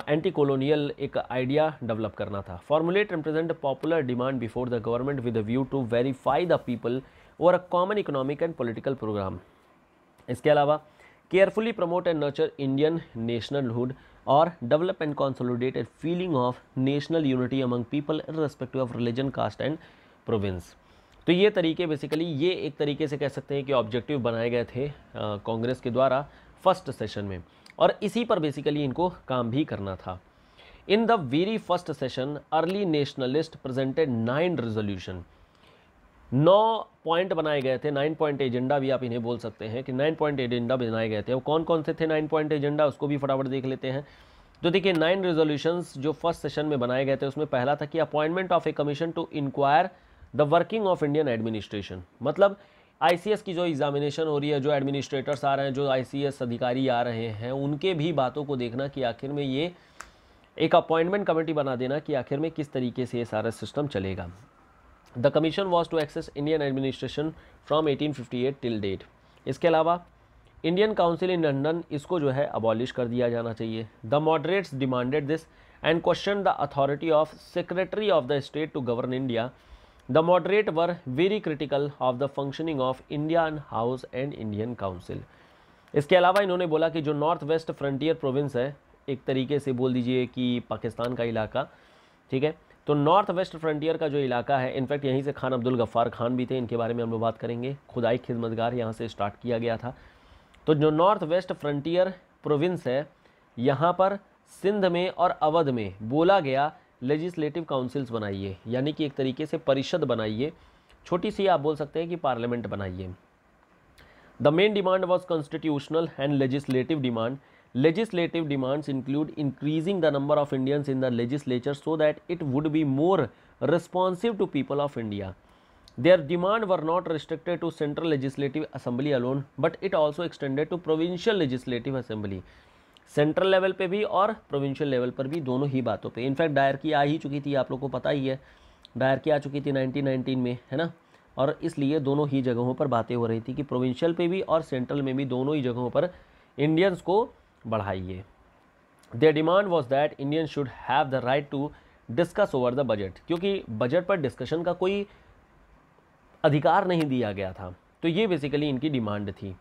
एंटी कॉलोनियल एक आइडिया डेवलप करना था formulate represent popular demand before the government with view to verify the people और a common economic and political programme इसके अलावा carefully promote and nurture Indian nationhood और develop and consolidate feeling of national unity among people in respective of religion caste and province तो ये तरीके बेसिकली ये एक तरीके से कह सकते हैं कि ऑब्जेक्टिव बनाए गए थे कांग्रेस के द्वारा फर्स्ट सेशन में और इसी पर बेसिकली इनको काम भी करना था in the very first session early nationalist presented nine resolution नौ पॉइंट बनाए गए थे नाइन पॉइंट एजेंडा भी आप इन्हें बोल सकते हैं कि नाइन पॉइंट एजेंडा बनाए गए थे वो कौन कौन से थे नाइन पॉइंट एजेंडा उसको भी फटाफट देख लेते हैं तो देखिए नाइन रेजोल्यूशंस जो फर्स्ट सेशन में बनाए गए थे उसमें पहला था कि appointment of a commission to inquire the working of Indian administration मतलब आई की जो एग्जामिनेशन हो रही है जो एडमिनिस्ट्रेटर्स आ रहे हैं जो आई अधिकारी आ रहे हैं उनके भी बातों को देखना कि आखिर में ये एक अपॉइंटमेंट कमेटी बना देना कि आखिर में किस तरीके से ये सारा सिस्टम चलेगा the commission was to access Indian administration from 1858 till date इसके अलावा इंडियन काउंसिल इन लंडन इसको जो है अबॉलिश कर दिया जाना चाहिए the moderates demanded this and question the authority of secretary of the state to govern India The moderate were very critical of the functioning of Indian House and Indian Council. इसके अलावा इन्होंने बोला कि जो नॉर्थ वेस्ट फ्रंटियर प्रोविंस है एक तरीके से बोल दीजिए कि पाकिस्तान का इलाका ठीक है तो नॉर्थ वेस्ट फ्रंटियर का जो इलाका है इनफैक्ट यहीं से खान अब्दुल गफ्फार खान भी थे इनके बारे में हम लोग बात करेंगे खुदाई खिदमतगार यहाँ से स्टार्ट किया गया था तो जो नॉर्थ वेस्ट फ्रंटियर प्रोविंस है यहाँ पर सिंध में और अवध में बोला गया लेजिस्लेटिव काउंसिल्स बनाइए यानी कि एक तरीके से परिषद बनाइए छोटी सी आप बोल सकते हैं कि पार्लियामेंट बनाइए the main demand was constitutional and legislative demand legislative demands include increasing the number of Indians in the legislature so that it would be more responsive to people of India their demand were not restricted to central legislative assembly alone but it also extended to provincial legislative assembly central level पे भी और प्रोविंशियल लेवल पर भी दोनों ही बातों पे इनफैक्ट डायर की आ ही चुकी थी आप लोग को पता ही है डायर की आ चुकी थी 1919 में है ना और इसलिए दोनों ही जगहों पर बातें हो रही थी कि प्रोविंशियल पे भी और सेंट्रल में भी दोनों ही जगहों पर इंडियंस को बढ़ाइए the demand was that Indian should have the right to discuss over the budget क्योंकि बजट पर डिस्कशन का कोई अधिकार नहीं दिया गया था तो ये बेसिकली इनकी डिमांड थी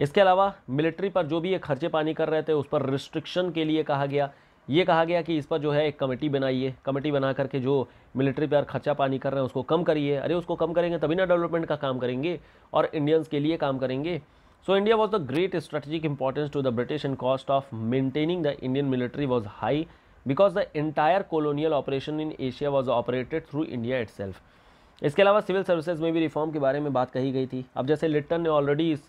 इसके अलावा मिलिट्री पर जो भी ये खर्चे पानी कर रहे थे उस पर रिस्ट्रिक्शन के लिए कहा गया ये कहा गया कि इस पर जो है एक कमेटी बनाइए कमेटी बना करके जो मिलिट्री पर खर्चा पानी कर रहे हैं उसको कम करिए अरे उसको कम करेंगे तभी ना डेवलपमेंट का काम करेंगे और इंडियंस के लिए काम करेंगे so India was the great strategic importance to the British and cost of maintaining the Indian military was high because the entire colonial operation in Asia was operated through India it इसके अलावा सिविल सर्विसेज में भी रिफॉर्म के बारे में बात कही गई थी अब जैसे लिट्टन ने ऑलरेडी इस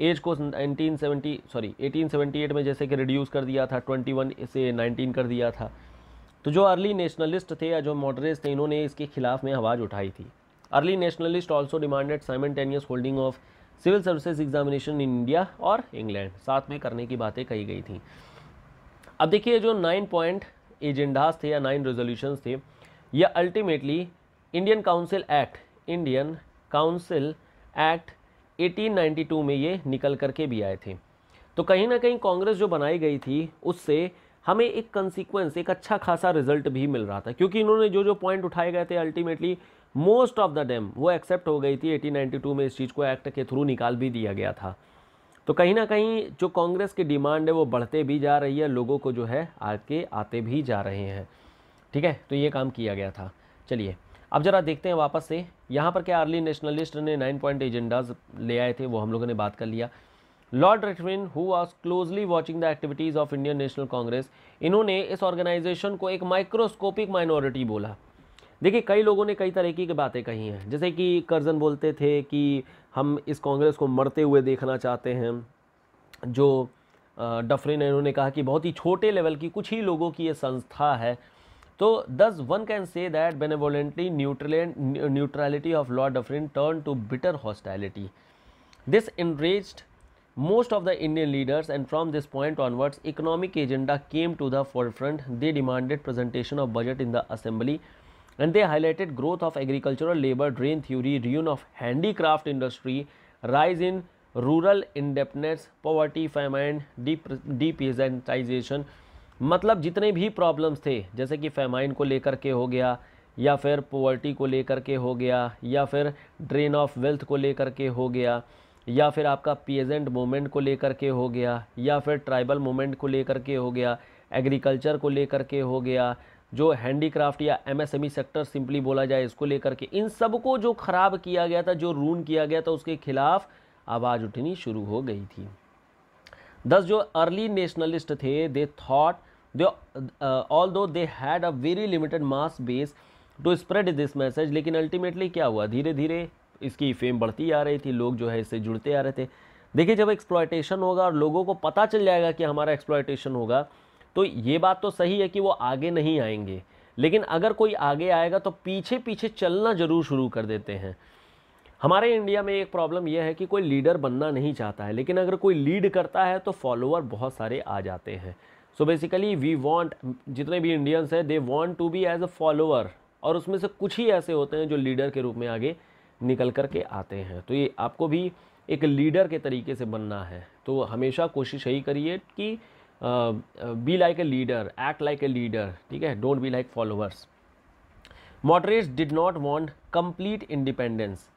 एज को 1970 सॉरी 1878 में जैसे कि रिड्यूस कर दिया था 21 से 19 कर दिया था तो जो अर्ली नेशनलिस्ट थे या जो मॉडरेट्स थे इन्होंने इसके खिलाफ में आवाज़ उठाई थी early nationalist also demanded simultaneous holding of civil services examination in India और इंग्लैंड साथ में करने की बातें कही गई थी अब देखिए जो नाइन पॉइंट एजेंडाज थे या नाइन रेजोल्यूशंस थे यह ultimately Indian council act Indian council act 1892 में ये निकल करके भी आए थे तो कहीं ना कहीं कांग्रेस जो बनाई गई थी उससे हमें एक कंसिक्वेंस एक अच्छा खासा रिजल्ट भी मिल रहा था क्योंकि इन्होंने जो जो पॉइंट उठाए गए थे ultimately most of the demand वो एक्सेप्ट हो गई थी 1892 में इस चीज़ को एक्ट के थ्रू निकाल भी दिया गया था तो कहीं ना कहीं जो कांग्रेस की डिमांड है वो बढ़ते भी जा रही है लोगों को जो है आके आते भी जा रहे हैं ठीक है तो ये काम किया गया था चलिए अब जरा देखते हैं वापस से यहाँ पर क्या अर्ली नेशनलिस्ट ने नाइन पॉइंट एजेंडाज ले आए थे वो हम लोगों ने बात कर लिया लॉर्ड रेटविन हु आज closely watching the activities of Indian national congress इन्होंने इस ऑर्गेनाइजेशन को एक माइक्रोस्कोपिक माइनॉरिटी बोला देखिए कई लोगों ने कई तरीके की बातें कही हैं जैसे कि कर्जन बोलते थे कि हम इस कांग्रेस को मरते हुए देखना चाहते हैं जो डफरिन इन्होंने कहा कि बहुत ही छोटे लेवल की कुछ ही लोगों की ये संस्था है So thus one can say that benevolently neutrality of Lord Dufferin turned to bitter hostility. This enraged most of the Indian leaders and from this point onwards economic agenda came to the forefront. They demanded presentation of budget in the assembly and they highlighted growth of agricultural labor, drain theory, ruin of handicraft industry, rise in rural indebtedness, poverty, famine, deep Dep मतलब जितने भी प्रॉब्लम्स थे जैसे कि फेमाइन को लेकर के हो गया या फिर पोवर्टी को लेकर के हो गया या फिर ड्रेन ऑफ वेल्थ को लेकर के हो गया या फिर आपका पीजेंट मोमेंट को लेकर के हो गया या फिर ट्राइबल मोमेंट को लेकर के हो गया एग्रीकल्चर को लेकर के हो गया जो हैंडीक्राफ्ट या एमएसएमई सेक्टर सिंपली बोला जाए इसको लेकर के इन सब को जो ख़राब किया गया था जो रून किया गया था उसके खिलाफ़ आवाज़ उठनी शुरू हो गई थी दस जो अर्ली नेशनलिस्ट थे they thought they all though they had a very limited mass base to spread this message लेकिन अल्टीमेटली क्या हुआ धीरे धीरे इसकी फेम बढ़ती आ रही थी लोग जो है इससे जुड़ते आ रहे थे देखिए जब एक्सप्लॉयटेशन होगा और लोगों को पता चल जाएगा कि हमारा एक्सप्लॉयटेशन होगा तो ये बात तो सही है कि वो आगे नहीं आएंगे लेकिन अगर कोई आगे आएगा तो पीछे पीछे चलना ज़रूर शुरू कर देते हैं हमारे इंडिया में एक प्रॉब्लम यह है कि कोई लीडर बनना नहीं चाहता है लेकिन अगर कोई लीड करता है तो फॉलोअर बहुत सारे आ जाते हैं सो बेसिकली वी वांट जितने भी इंडियंस हैं they want to be as a follower और उसमें से कुछ ही ऐसे होते हैं जो लीडर के रूप में आगे निकल कर के आते हैं तो ये आपको भी एक लीडर के तरीके से बनना है तो हमेशा कोशिश यही करिए कि be like a leader act like a leader ठीक है don't be like followers moderates did not want complete independence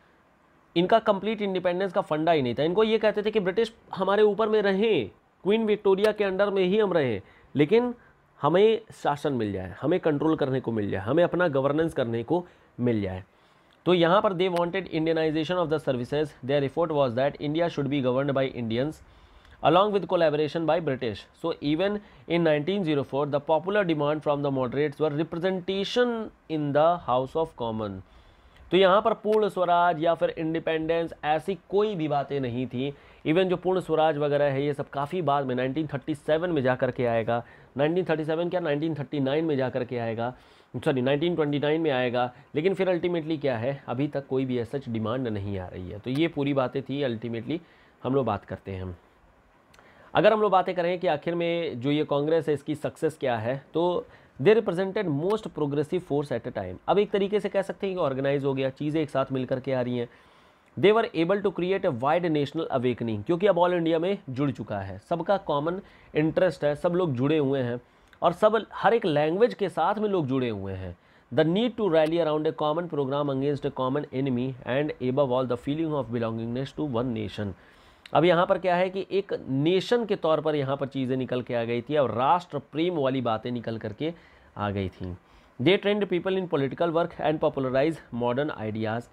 इनका कंप्लीट इंडिपेंडेंस का फंडा ही नहीं था इनको ये कहते थे कि ब्रिटिश हमारे ऊपर में रहें क्वीन विक्टोरिया के अंडर में ही हम रहें लेकिन हमें शासन मिल जाए हमें कंट्रोल करने को मिल जाए हमें अपना गवर्नेंस करने को मिल जाए तो यहाँ पर they wanted Indianisation of the services their report was that India should be govern by Indians along with collaboration by British so even in 1904, the popular demand from the moderates were representation in the House of Common तो यहाँ पर पूर्ण स्वराज या फिर इंडिपेंडेंस ऐसी कोई भी बातें नहीं थी इवन जो पूर्ण स्वराज वगैरह है ये सब काफ़ी बाद में 1937 में जा कर के आएगा 1937 क्या 1939 में जा कर के आएगा सॉरी 1929 में आएगा लेकिन फिर अल्टीमेटली क्या है अभी तक कोई भी ऐसा डिमांड नहीं आ रही है तो ये पूरी बातें थी अल्टीमेटली हम लोग बात करते हैं अगर हम लोग बातें करें कि आखिर में जो ये कांग्रेस है इसकी सक्सेस क्या है तो they represented most progressive force at a time अब एक तरीके से कह सकते हैं कि ऑर्गेनाइज हो गया चीज़ें एक साथ मिलकर के आ रही हैं they were able to create a wide national awakening क्योंकि अब ऑल इंडिया में जुड़ चुका है सबका कॉमन इंटरेस्ट है सब लोग जुड़े हुए हैं और सब हर एक लैंग्वेज के साथ में लोग जुड़े हुए हैं the need to rally around a common programme against a common enemy and above all the feeling of belongingness to one nation अब यहाँ पर क्या है कि एक नेशन के तौर पर यहाँ पर चीज़ें निकल के आ गई थी और राष्ट्र प्रेम वाली बातें निकल करके आ गई थी they trained people in political work and popularise modern ideas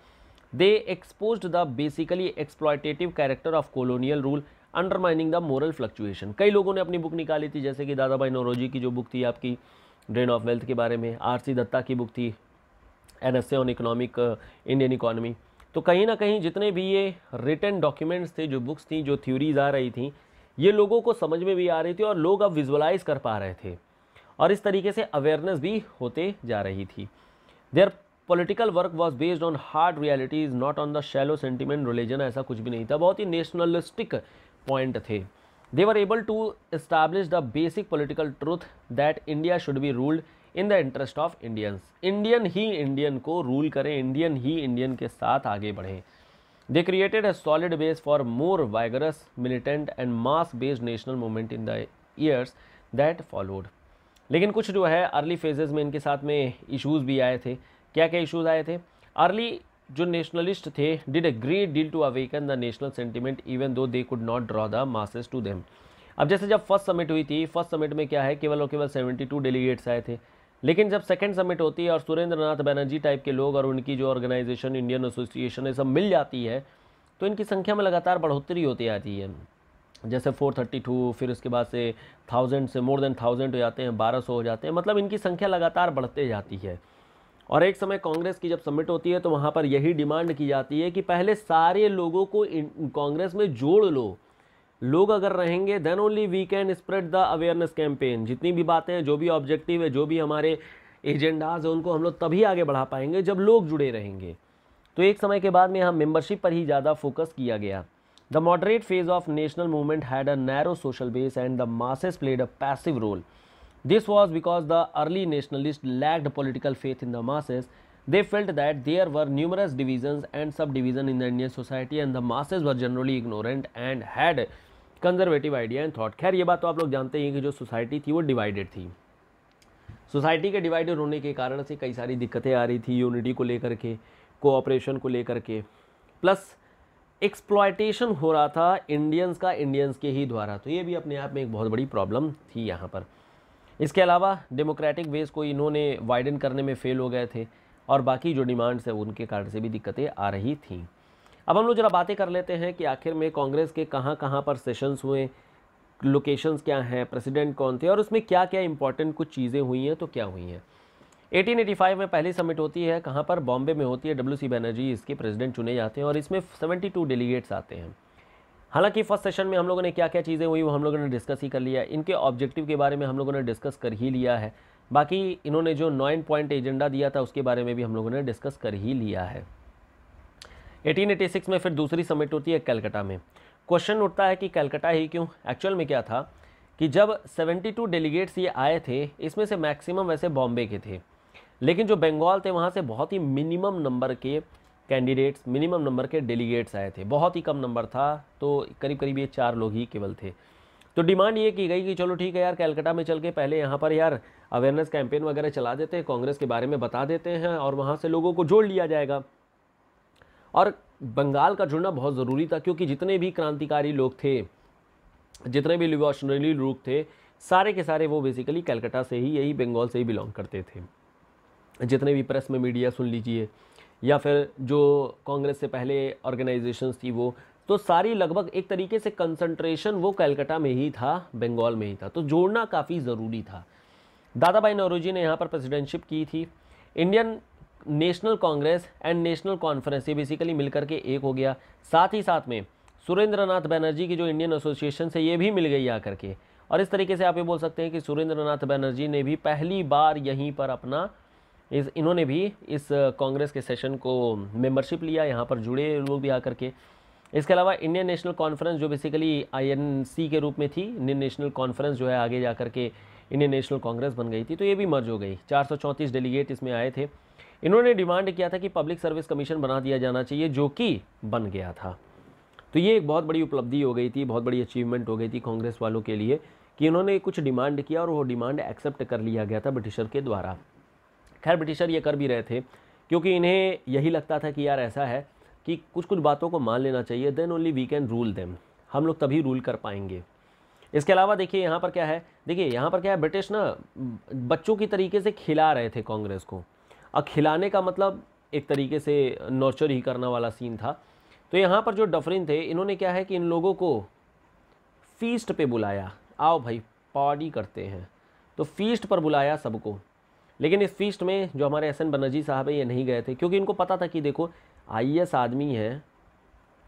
they expose the basically exploitative character of colonial rule undermining the moral fluctuation कई लोगों ने अपनी बुक निकाली थी जैसे कि दादा भाई नौरोजी की जो बुक थी आपकी ड्रेन ऑफ वेल्थ के बारे में आर सी दत्ता की बुक थी essays on economic Indian economy तो कहीं ना कहीं जितने भी ये रिटर्न डॉक्यूमेंट्स थे जो बुक्स थी जो थ्योरीज आ रही थी ये लोगों को समझ में भी आ रही थी और लोग अब विजुअलाइज कर पा रहे थे और इस तरीके से अवेयरनेस भी होते जा रही थी their political work was based on hard realities not on the shallow sentiment religion ऐसा कुछ भी नहीं था बहुत ही नेशनलिस्टिक पॉइंट थे they were able to establish the basic political truth that India should be ruled in the interest of Indians Indian ही इंडियन को रूल करें इंडियन ही इंडियन के साथ आगे बढ़ें they created a solid base for more vigorous militant and mass based national movement in the years that followed लेकिन कुछ जो है अर्ली फेजेस में इनके साथ में इशूज भी आए थे क्या क्या इशूज आए थे अर्ली जो नेशनलिस्ट थे did a great deal to awaken the national sentiment even though they could not draw the masses to them अब जैसे जब फर्स्ट समिट हुई थी फर्स्ट समिट में क्या है केवल और केवल 72 डेलीगेट्स आए थे लेकिन जब सेकंड समिट होती है और सुरेंद्र नाथ बैनर्जी टाइप के लोग और उनकी जो ऑर्गेनाइजेशन इंडियन एसोसिएशन ये सब मिल जाती है तो इनकी संख्या में लगातार बढ़ोतरी होती आती है जैसे फोर थर्टी टू फिर उसके बाद से थाउजेंड से मोर देन थाउजेंड हो जाते हैं बारह सौ हो जाते हैं मतलब इनकी संख्या लगातार बढ़ते जाती है और एक समय कांग्रेस की जब समिट होती है तो वहाँ पर यही डिमांड की जाती है कि पहले सारे लोगों को कांग्रेस में जोड़ लो लोग अगर रहेंगे then only we can spread the awareness campaign जितनी भी बातें हैं जो भी ऑब्जेक्टिव है जो भी हमारे एजेंडाज हैं उनको हम लोग तभी आगे बढ़ा पाएंगे जब लोग जुड़े रहेंगे तो एक समय के बाद में यहाँ मेंबरशिप पर ही ज़्यादा फोकस किया गया the moderate phase of national movement had a narrow social base and the masses played a passive role this was because the early nationalist lacked political faith in the masses felt that there were numerous division and sub division in the Indian society and the masses were generally ignorant and had conservative idea and thought खैर ये बात तो आप लोग जानते हैं कि जो सोसाइटी थी वो डिवाइडेड थी सोसाइटी के डिवाइडेड होने के कारण से कई सारी दिक्कतें आ रही थी यूनिटी को लेकर के कोऑपरेशन को लेकर के प्लस एक्सप्लॉयटेशन हो रहा था इंडियंस का इंडियंस के ही द्वारा तो ये भी अपने आप में एक बहुत बड़ी प्रॉब्लम थी यहाँ पर इसके अलावा डेमोक्रेटिक वेज को इन्होंने वाइडन करने में फ़ेल हो गए थे और बाकी जो डिमांड्स हैं उनके कारण से भी दिक्कतें आ रही थी अब हम लोग जरा बातें कर लेते हैं कि आखिर में कांग्रेस के कहाँ कहाँ पर सेशंस हुए लोकेशंस क्या हैं प्रेसिडेंट कौन थे और उसमें क्या क्या इंपॉर्टेंट कुछ चीज़ें हुई हैं तो क्या हुई हैं 1885 में पहली समिट होती है कहाँ पर बॉम्बे में होती है डब्ल्यू सी बनर्जी इसके प्रेसिडेंट चुने जाते हैं और इसमें 72 डेलीगेट्स आते हैं हालांकि फर्स्ट सेशन में हम लोगों ने क्या क्या चीज़ें हुई वो हम लोगों ने डिस्कस ही कर लिया इनके ऑब्जेक्टिव के बारे में हम लोगों ने डिस्कस कर ही लिया है बाकी इन्होंने जो नाइन पॉइंट एजेंडा दिया था उसके बारे में भी हम लोगों ने डिस्कस कर ही लिया है 1886 में फिर दूसरी समिट होती है कैलकटा में क्वेश्चन उठता है कि कैलकटा ही क्यों एक्चुअल में क्या था कि जब 72 डेलीगेट्स ये आए थे इसमें से मैक्सिमम वैसे बॉम्बे के थे लेकिन जो बंगाल थे वहाँ से बहुत ही मिनिमम नंबर के कैंडिडेट्स मिनिमम नंबर के डेलीगेट्स आए थे बहुत ही कम नंबर था तो करीब करीब ये चार लोग ही केवल थे तो डिमांड ये की गई कि चलो ठीक है यार कैलकटा में चल के पहले यहाँ पर यार अवेयरनेस कैंपेन वगैरह चला देते हैं कांग्रेस के बारे में बता देते हैं और वहाँ से लोगों को जोड़ लिया जाएगा और बंगाल का जुड़ना बहुत ज़रूरी था क्योंकि जितने भी क्रांतिकारी लोग थे जितने भी लिवोशनरी लोग थे सारे के सारे वो बेसिकली कलकत्ता से ही यही बंगाल से ही बिलोंग करते थे जितने भी प्रेस में मीडिया सुन लीजिए या फिर जो कांग्रेस से पहले ऑर्गेनाइजेशन थी वो तो सारी लगभग एक तरीके से कंसंट्रेशन वो कलकत्ता में ही था बंगाल में ही था तो जोड़ना काफ़ी ज़रूरी था दादा भाई नौरोजी ने यहाँ पर प्रेसिडेंटशिप की थी Indian national Congress and National Conference ये बेसिकली मिलकर के एक हो गया साथ ही साथ में सुरेंद्र नाथ बैनर्जी की जो इंडियन एसोसिएशन से ये भी मिल गई आकर के और इस तरीके से आप ये बोल सकते हैं कि सुरेंद्र नाथ बैनर्जी ने भी पहली बार यहीं पर अपना इस इन्होंने भी इस कांग्रेस के सेशन को मेंबरशिप लिया यहाँ पर जुड़े लोग भी आकर के इसके अलावा इंडियन नेशनल कॉन्फ्रेंस जो बेसिकली आईएनसी के रूप में थी इंडियन नेशनल कॉन्फ्रेंस जो है आगे जा कर के इंडियन नेशनल कांग्रेस बन गई थी तो ये भी मर्ज हो गई चार डेलीगेट इसमें आए थे इन्होंने डिमांड किया था कि पब्लिक सर्विस कमीशन बना दिया जाना चाहिए जो कि बन गया था तो ये एक बहुत बड़ी उपलब्धि हो गई थी बहुत बड़ी अचीवमेंट हो गई थी कांग्रेस वालों के लिए कि इन्होंने कुछ डिमांड किया और वो डिमांड एक्सेप्ट कर लिया गया था ब्रिटिशर के द्वारा खैर ब्रिटिशर ये कर भी रहे थे क्योंकि इन्हें यही लगता था कि यार ऐसा है कि कुछ कुछ बातों को मान लेना चाहिए then only we can rule them हम लोग तभी रूल कर पाएंगे इसके अलावा देखिए यहाँ पर क्या है देखिए यहाँ पर क्या है ब्रिटिश ना बच्चों की तरीके से खिला रहे थे कांग्रेस को और खिलाने का मतलब एक तरीके से नॉर्चर ही करना वाला सीन था तो यहाँ पर जो डफरिन थे इन्होंने क्या है कि इन लोगों को फीस्ट पे बुलाया आओ भाई पार्टी करते हैं तो फीस्ट पर बुलाया सबको लेकिन इस फीस्ट में जो हमारे एस एन बनर्जी साहब हैं ये नहीं गए थे क्योंकि इनको पता था कि देखो आई आदमी है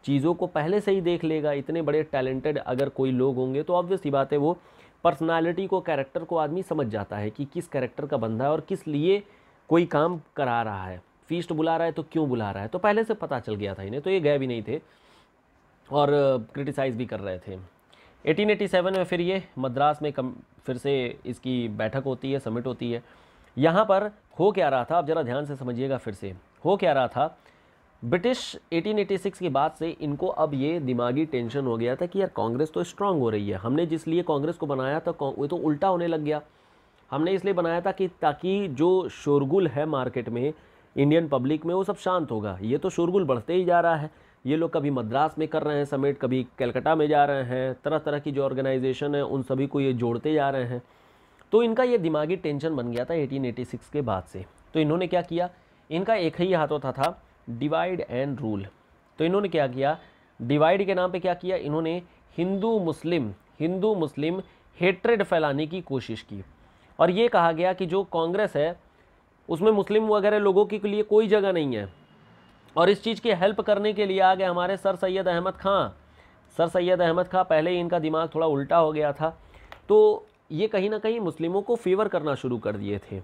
चीज़ों को पहले से ही देख लेगा इतने बड़े टैलेंटेड अगर कोई लोग होंगे तो ऑब्वियस ही बात है वो पर्सनालिटी को कैरेक्टर को आदमी समझ जाता है कि किस कैरेक्टर का बंदा है और किस लिए कोई काम करा रहा है फीस्ट बुला रहा है तो क्यों बुला रहा है तो पहले से पता चल गया था इन्हें तो ये गए भी नहीं थे और क्रिटिसाइज़ भी कर रहे थे 1887 में फिर ये मद्रास में कम फिर से इसकी बैठक होती है समिट होती है यहाँ पर हो क्या रहा था आप ज़रा ध्यान से समझिएगा फिर से हो क्या रहा था ब्रिटिश 1886 के बाद से इनको अब ये दिमागी टेंशन हो गया था कि यार कांग्रेस तो स्ट्रांग हो रही है हमने जिस लिए कांग्रेस को बनाया था वो तो उल्टा होने लग गया हमने इसलिए बनाया था कि ताकि जो शोरगुल है मार्केट में इंडियन पब्लिक में वो सब शांत होगा ये तो शोरगुल बढ़ते ही जा रहा है ये लोग कभी मद्रास में कर रहे हैं समेट कभी कलकत्ता में जा रहे हैं तरह तरह की जो ऑर्गेनाइजेशन है उन सभी को ये जोड़ते जा रहे हैं तो इनका ये दिमागी टेंशन बन गया था एटीन के बाद से तो इन्होंने क्या किया इनका एक ही हाथ होता था डिवाइड एंड रूल तो इन्होंने क्या किया डिवाइड के नाम पे क्या किया इन्होंने Hindu Muslim Hindu Muslim hatred फैलाने की कोशिश की और ये कहा गया कि जो कांग्रेस है उसमें मुस्लिम वगैरह लोगों के लिए कोई जगह नहीं है और इस चीज़ की हेल्प करने के लिए आ गए हमारे सर सैयद अहमद खां सर सैयद अहमद खां पहले ही इनका दिमाग थोड़ा उल्टा हो गया था तो ये कहीं ना कहीं मुस्लिमों को फेवर करना शुरू कर दिए थे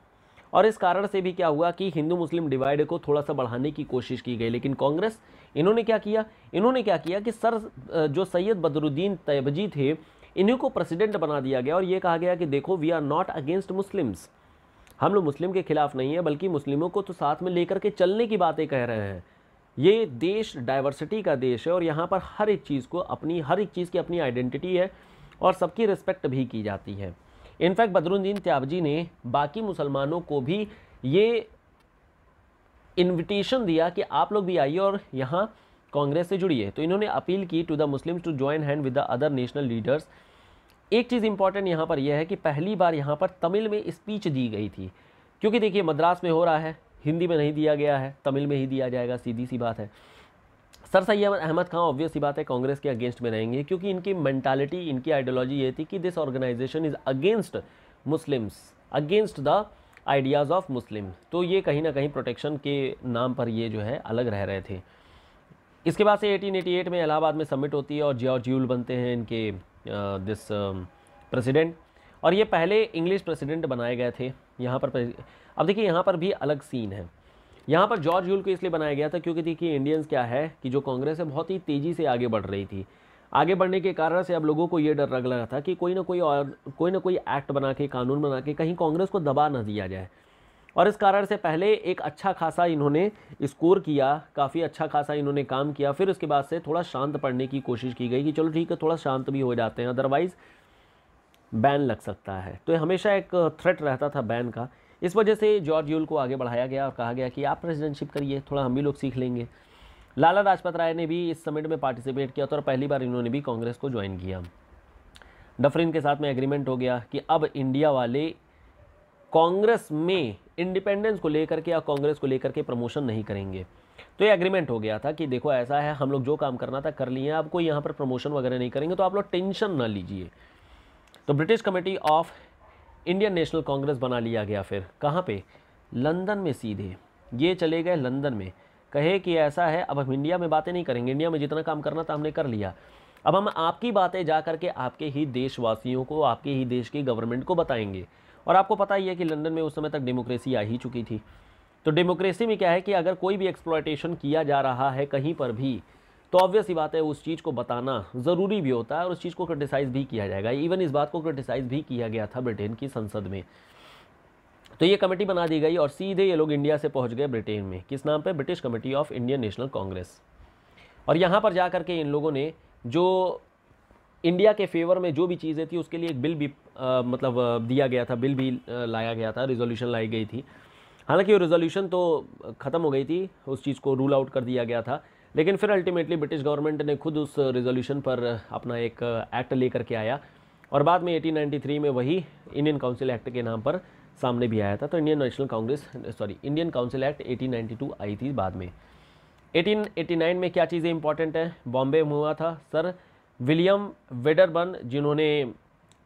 और इस कारण से भी क्या हुआ कि हिंदू मुस्लिम डिवाइड को थोड़ा सा बढ़ाने की कोशिश की गई लेकिन कांग्रेस इन्होंने क्या किया इन्होंने क्या किया कि सर जो सैयद बदरुद्दीन तैबजी थे इन्हीं को प्रेसिडेंट बना दिया गया और ये कहा गया कि देखो we are not against Muslims हम लोग मुस्लिम के खिलाफ नहीं है बल्कि मुस्लिमों को तो साथ में लेकर के चलने की बातें कह रहे हैं ये देश डाइवर्सिटी का देश है और यहाँ पर हर एक चीज़ को अपनी हर एक चीज़ की अपनी आइडेंटिटी है और सबकी रिस्पेक्ट भी की जाती है इनफैक्ट बदरुद्दीन त्याबजी ने बाकी मुसलमानों को भी ये इनविटेशन दिया कि आप लोग भी आइए और यहाँ कांग्रेस से जुड़ी है तो इन्होंने अपील की to the Muslims to join hand with the other national leaders एक चीज़ इंपॉर्टेंट यहाँ पर यह है कि पहली बार यहाँ पर तमिल में स्पीच दी गई थी क्योंकि देखिए मद्रास में हो रहा है हिंदी में नहीं दिया गया है तमिल में ही दिया जाएगा सीधी सी बात है सर सैयद अहमद खान ऑब्वियस ही बात है कांग्रेस के अगेंस्ट में रहेंगे क्योंकि इनकी मैंटालिटी इनकी आइडियोलॉजी ये थी कि this organisation is against Muslims against the ideas of Muslim तो ये कहीं ना कहीं प्रोटेक्शन के नाम पर ये जो है अलग रह रहे थे इसके बाद से 1888 में इलाहाबाद में सबमिट होती है और जॉर्ज यूल बनते हैं इनके दिस प्रेसिडेंट और ये पहले इंग्लिश प्रेसिडेंट बनाए गए थे यहाँ पर अब देखिए यहाँ पर भी अलग सीन है यहाँ पर जॉर्ज यूल को इसलिए बनाया गया था क्योंकि देखिए इंडियंस क्या है कि जो कांग्रेस है बहुत ही तेज़ी से आगे बढ़ रही थी आगे बढ़ने के कारण से अब लोगों को ये डर लग रहा था कि कोई ना कोई और कोई ना कोई एक्ट बना के कानून बना के कहीं कांग्रेस को दबा ना दिया जाए और इस कारण से पहले एक अच्छा खासा इन्होंने स्कोर किया काफ़ी अच्छा खासा इन्होंने काम किया फिर उसके बाद से थोड़ा शांत पढ़ने की कोशिश की गई कि चलो ठीक है थोड़ा शांत भी हो जाते हैं अदरवाइज़ बैन लग सकता है तो हमेशा एक थ्रेट रहता था बैन का इस वजह से जॉर्ज यूल को आगे बढ़ाया गया और कहा गया कि आप प्रेसिडेंटशिप करिए थोड़ा हम भी लोग सीख लेंगे लाला लाजपत राय ने भी इस समिट में पार्टिसिपेट किया था और पहली बार इन्होंने भी कांग्रेस को ज्वाइन किया डफरिन के साथ में एग्रीमेंट हो गया कि अब इंडिया वाले कांग्रेस में इंडिपेंडेंस को लेकर के या कांग्रेस को लेकर के प्रमोशन नहीं करेंगे तो ये एग्रीमेंट हो गया था कि देखो ऐसा है हम लोग जो काम करना था कर लिए हैं आपको यहाँ पर प्रमोशन वगैरह नहीं करेंगे तो आप लोग टेंशन ना लीजिए तो British Committee of Indian national Congress बना लिया गया फिर कहाँ पे लंदन में सीधे ये चले गए लंदन में कहे कि ऐसा है अब हम इंडिया में बातें नहीं करेंगे इंडिया में जितना काम करना था हमने कर लिया अब हम आपकी बातें जा करके आपके ही देशवासियों को आपके ही देश की गवर्नमेंट को बताएंगे और आपको पता ही है कि लंदन में उस समय तक डेमोक्रेसी आ ही चुकी थी तो डेमोक्रेसी में क्या है कि अगर कोई भी एक्सप्लॉयटेशन किया जा रहा है कहीं पर भी तो ऑब्वियस ही बात है उस चीज़ को बताना ज़रूरी भी होता है और उस चीज़ को क्रिटिसाइज़ भी किया जाएगा इवन इस बात को क्रिटिसाइज़ भी किया गया था ब्रिटेन की संसद में तो ये कमेटी बना दी गई और सीधे ये लोग इंडिया से पहुंच गए ब्रिटेन में किस नाम पे British Committee of Indian national Congress और यहाँ पर जा कर के इन लोगों ने जो इंडिया के फेवर में जो भी चीज़ें थी उसके लिए एक बिल भी आ, मतलब दिया गया था बिल भी लाया गया था रिजोल्यूशन लाई गई थी हालांकि वो रिजोल्यूशन तो ख़त्म हो गई थी उस चीज़ को रूल आउट कर दिया गया था लेकिन फिर अल्टीमेटली ब्रिटिश गवर्नमेंट ने खुद उस रिजोल्यूशन पर अपना एक एक्ट ले करके आया और बाद में 1893 में वही इंडियन काउंसिल एक्ट के नाम पर सामने भी आया था तो Indian national Congress sorry Indian council act 1892 आई थी बाद में 1889 में क्या चीज़ें इंपॉर्टेंट हैं बॉम्बे में हुआ था सर विलियम वेडरबर्न जिन्होंने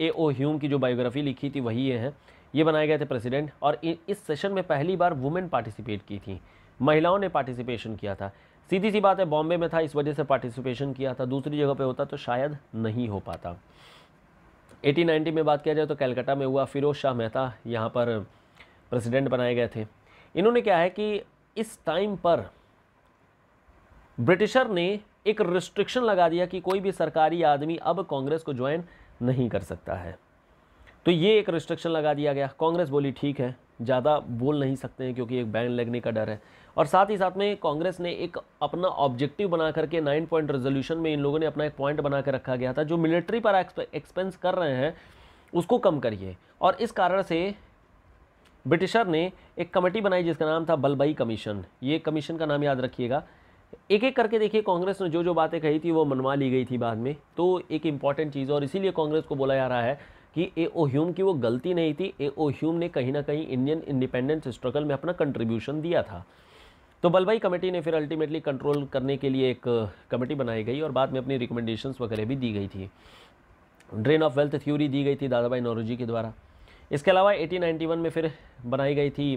ए ओ ह्यूम की जो बायोग्राफी लिखी थी वही ये है ये बनाए गए थे प्रेसिडेंट और इस सेशन में पहली बार वुमेन पार्टिसिपेट की थी महिलाओं ने पार्टिसिपेशन किया था सीधी सी बात है बॉम्बे में था इस वजह से पार्टिसिपेशन किया था दूसरी जगह पे होता तो शायद नहीं हो पाता 1890 में बात किया जाए तो कैलकाटा में हुआ फिरोज शाह मेहता यहाँ पर प्रेसिडेंट बनाए गए थे इन्होंने क्या है कि इस टाइम पर ब्रिटिशर ने एक रिस्ट्रिक्शन लगा दिया कि कोई भी सरकारी आदमी अब कांग्रेस को ज्वाइन नहीं कर सकता है तो ये एक रिस्ट्रिक्शन लगा दिया गया कांग्रेस बोली ठीक है ज़्यादा बोल नहीं सकते हैं क्योंकि एक बैन लगने का डर है और साथ ही साथ में कांग्रेस ने एक अपना ऑब्जेक्टिव बना करके नाइन पॉइंट रेजोल्यूशन में इन लोगों ने अपना एक पॉइंट बना कर रखा गया था जो मिलिट्री पर एक्सपेंस कर रहे हैं उसको कम करिए और इस कारण से ब्रिटिशर ने एक कमेटी बनाई जिसका नाम था बलबई कमीशन ये कमीशन का नाम याद रखिएगा एक एक करके देखिए कांग्रेस ने जो जो बातें कही थी वो मनवा ली गई थी बाद में तो एक इम्पॉर्टेंट चीज़ और इसीलिए कांग्रेस को बोला जा रहा है कि ए ओ ह्यूम की वो गलती नहीं थी ए ओ ह्यूम ने कहीं ना कहीं इंडियन इंडिपेंडेंस स्ट्रगल में अपना कंट्रीब्यूशन दिया था तो बलबाई कमेटी ने फिर अल्टीमेटली कंट्रोल करने के लिए एक कमेटी बनाई गई और बाद में अपनी रिकमेंडेशंस वगैरह भी दी गई थी ड्रेन ऑफ वेल्थ थ्योरी दी गई थी दादा भाई नौरोजी के द्वारा इसके अलावा 1891 में फिर बनाई गई थी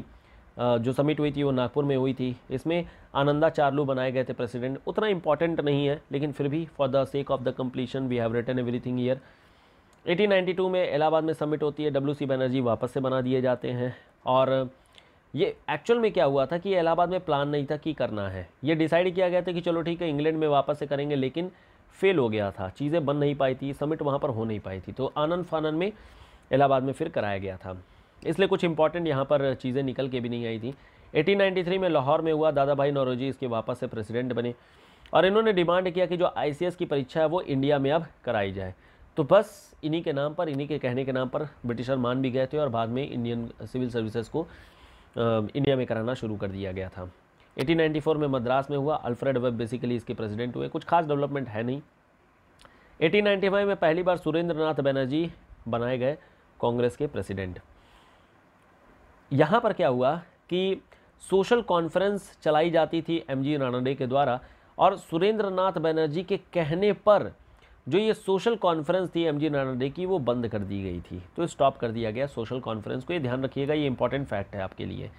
जो समिट हुई थी वो नागपुर में हुई थी इसमें आनंदा चार्लू बनाए गए थे प्रेसिडेंट उतना इंपॉर्टेंट नहीं है लेकिन फिर भी for the sake of the completion we have return everything year 1892 में इलाहाबाद में समिट होती है डब्ल्यू सी बनर्जी वापस से बना दिए जाते हैं और ये एक्चुअल में क्या हुआ था कि इलाहाबाद में प्लान नहीं था कि करना है ये डिसाइड किया गया था कि चलो ठीक है इंग्लैंड में वापस से करेंगे लेकिन फेल हो गया था चीज़ें बन नहीं पाई थी समिट वहाँ पर हो नहीं पाई थी तो आनंद फानंद में इलाहाबाद में फिर कराया गया था इसलिए कुछ इंपॉर्टेंट यहाँ पर चीज़ें निकल के भी नहीं आई थी 1893 में लाहौर में हुआ दादा भाई नौरोजी इसके वापस से प्रेसिडेंट बने और इन्होंने डिमांड किया कि जो आई की परीक्षा है वो इंडिया में अब कराई जाए तो बस इन्हीं के नाम पर इन्हीं के कहने के नाम पर ब्रिटिशर मान भी गए थे और बाद में इंडियन सिविल सर्विसेज को इंडिया में कराना शुरू कर दिया गया था 1894 में मद्रास में हुआ अल्फ्रेड वेब बेसिकली इसके प्रेसिडेंट हुए कुछ खास डेवलपमेंट है नहीं 1895 में पहली बार सुरेंद्र नाथ बनर्जी बनाए गए कांग्रेस के प्रेसिडेंट यहाँ पर क्या हुआ कि सोशल कॉन्फ्रेंस चलाई जाती थी एम जी रानडे के द्वारा और सुरेंद्र नाथ बैनर्जी के कहने पर जो ये सोशल कॉन्फ्रेंस थी एम जी रानडे की वो बंद कर दी गई थी तो स्टॉप कर दिया गया सोशल कॉन्फ्रेंस को ये ध्यान रखिएगा ये इंपॉर्टेंट फैक्ट है आपके लिए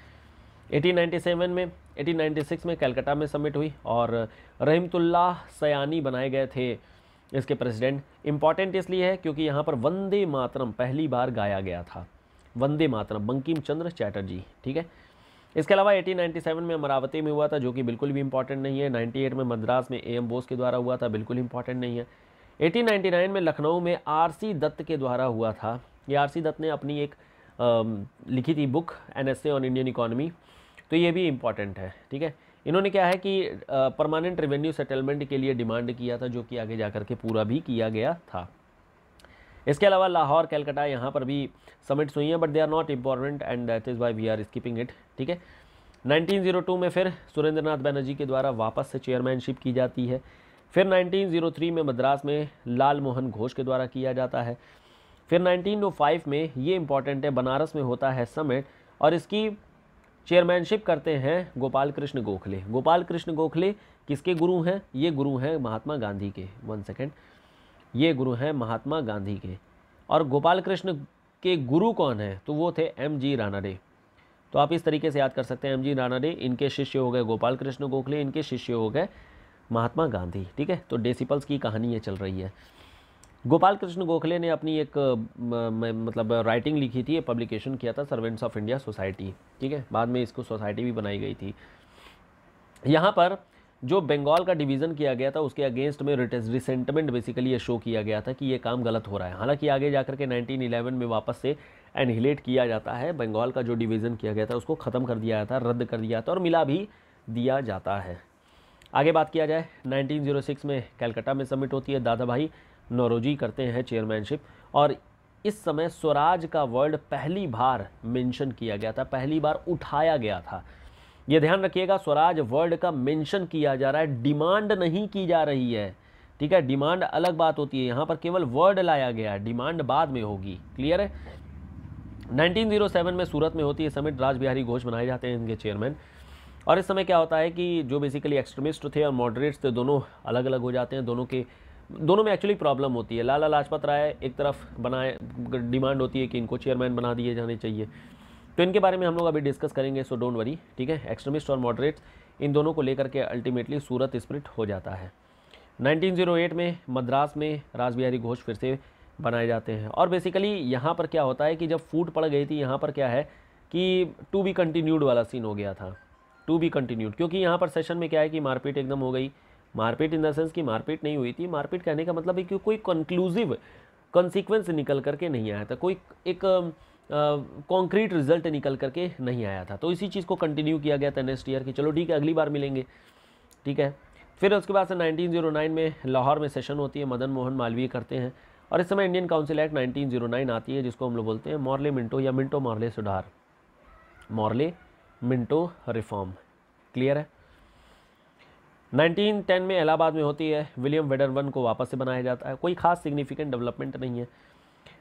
1897 में 1896 में कलकत्ता में समिट हुई और रहीमतुल्ला सयानी बनाए गए थे इसके प्रेसिडेंट इम्पॉर्टेंट इसलिए है क्योंकि यहाँ पर वंदे मातरम पहली बार गाया गया था वंदे मातरम बंकिम चंद्र चैटर्जी ठीक है इसके अलावा 1897 में अमरावती में हुआ था जो कि बिल्कुल भी इंपॉर्टेंट नहीं है 98 में मद्रास में ए एम बोस के द्वारा हुआ था बिल्कुल इंपॉर्टेंट नहीं है 1899 में लखनऊ में आर सी दत्त के द्वारा हुआ था ये आर सी दत्त ने अपनी एक आ, लिखी थी book essays on Indian economy तो ये भी इम्पॉर्टेंट है ठीक है इन्होंने क्या है कि परमानेंट रेवेन्यू सेटलमेंट के लिए डिमांड किया था जो कि आगे जा के पूरा भी किया गया था इसके अलावा लाहौर कैलकटा यहाँ पर भी समिट्स हुई हैं but they are not important and that is why we are skipping it ठीक है 1902 में फिर सुरेंद्रनाथ बैनर्जी के द्वारा वापस से चेयरमैनशिप की जाती है फिर 1903 में मद्रास में लाल मोहन घोष के द्वारा किया जाता है फिर 1905 में ये इम्पॉर्टेंट है बनारस में होता है समिट और इसकी चेयरमैनशिप करते हैं गोपाल कृष्ण गोखले गोपाल कृष्ण गोखले किसके गुरु हैं ये गुरु हैं महात्मा गांधी के वन सेकेंड ये गुरु हैं महात्मा गांधी के और गोपाल कृष्ण के गुरु कौन हैं तो वो थे एम जी रानाडे तो आप इस तरीके से याद कर सकते हैं एम जी रानाडे इनके शिष्य हो गए गोपाल कृष्ण गोखले इनके शिष्य हो गए महात्मा गांधी ठीक है तो डेसिपल्स की कहानी ये चल रही है गोपाल कृष्ण गोखले ने अपनी एक मतलब राइटिंग लिखी थी पब्लिकेशन किया था सर्वेंट्स ऑफ इंडिया सोसाइटी ठीक है बाद में इसको सोसाइटी भी बनाई गई थी यहाँ पर जो बंगाल का डिवीज़न किया गया था उसके अगेंस्ट में रिसेंटमेंट बेसिकली ये शो किया गया था कि ये काम गलत हो रहा है हालांकि आगे जाकर के 1911 में वापस से एनहिलेट किया जाता है बंगाल का जो डिवीज़न किया गया था उसको ख़त्म कर दिया था रद्द कर दिया था और मिला भी दिया जाता है आगे बात किया जाए 1906 में कैलकटा में समिट होती है दादा भाई नौरोजी करते हैं चेयरमैनशिप और इस समय स्वराज का वर्ड पहली बार मेंशन किया गया था पहली बार उठाया गया था ये ध्यान रखिएगा स्वराज वर्ड का मेंशन किया जा रहा है डिमांड नहीं की जा रही है ठीक है डिमांड अलग बात होती है यहाँ पर केवल वर्ड लाया गया है डिमांड बाद में होगी क्लियर है 1907 में सूरत में होती है समिट राज बिहारी घोष बनाए जाते हैं इनके चेयरमैन और इस समय क्या होता है कि जो बेसिकली एक्सट्रीमिस्ट थे और मॉडरेट्स थे दोनों अलग अलग हो जाते हैं दोनों के दोनों में एक्चुअली प्रॉब्लम होती है लाला लाजपत राय एक तरफ बनाए डिमांड होती है कि इनको चेयरमैन बना दिए जाने चाहिए तो इनके बारे में हम लोग अभी डिस्कस करेंगे सो डोंट वरी ठीक है एक्सट्रीमिस्ट और मॉडरेट इन दोनों को लेकर के अल्टीमेटली सूरत स्प्रिट हो जाता है 1908 में मद्रास में राजबिहारी घोष फिर से बनाए जाते हैं और बेसिकली यहाँ पर क्या होता है कि जब फूट पड़ गई थी यहाँ पर क्या है कि टू बी कंटिन्यूड वाला सीन हो गया था टू बी कंटिन्यूड क्योंकि यहाँ पर सेशन में क्या है कि मारपीट एकदम हो गई मारपीट इन द सेंस कि मारपीट नहीं हुई थी मारपीट कहने का मतलब है कि कोई कंक्लूसिव कंसिक्वेंस निकल करके नहीं आया था कोई एक कॉन्क्रीट रिजल्ट निकल करके नहीं आया था तो इसी चीज़ को कंटिन्यू किया गया था नेक्स्ट ईयर की चलो ठीक है अगली बार मिलेंगे ठीक है फिर उसके बाद से 1909 में लाहौर में सेशन होती है मदन मोहन मालवीय करते हैं और इस समय इंडियन काउंसिल एक्ट 1909 आती है जिसको हम लोग बोलते हैं मॉर्ले मिंटो या मिंटो मॉर्ले सुधार मॉर्ले मिंटो रिफॉर्म क्लियर है 1910 में इलाहाबाद में होती है विलियम वेडरवन को वापस से बनाया जाता है कोई खास सिग्निफिकेंट डेवलपमेंट नहीं है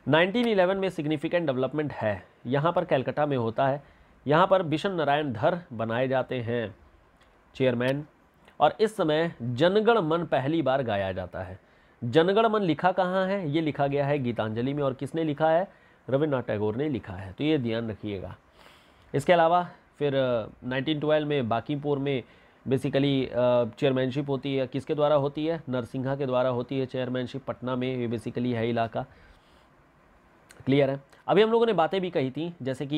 1911 में सिग्निफिकेंट डेवलपमेंट है यहाँ पर कैलकटा में होता है यहाँ पर बिशन नारायण धर बनाए जाते हैं चेयरमैन और इस समय जनगण मन पहली बार गाया जाता है जनगण मन लिखा कहाँ है ये लिखा गया है गीतांजलि में और किसने लिखा है रविन्द्रनाथ टैगोर ने लिखा है तो ये ध्यान रखिएगा इसके अलावा फिर 1912 में बाकीपुर में बेसिकली चेयरमैनशिप होती है किसके द्वारा होती है नरसिंहा के द्वारा होती है चेयरमैनशिप पटना में ये बेसिकली है इलाका क्लियर है अभी हम लोगों ने बातें भी कही थी जैसे कि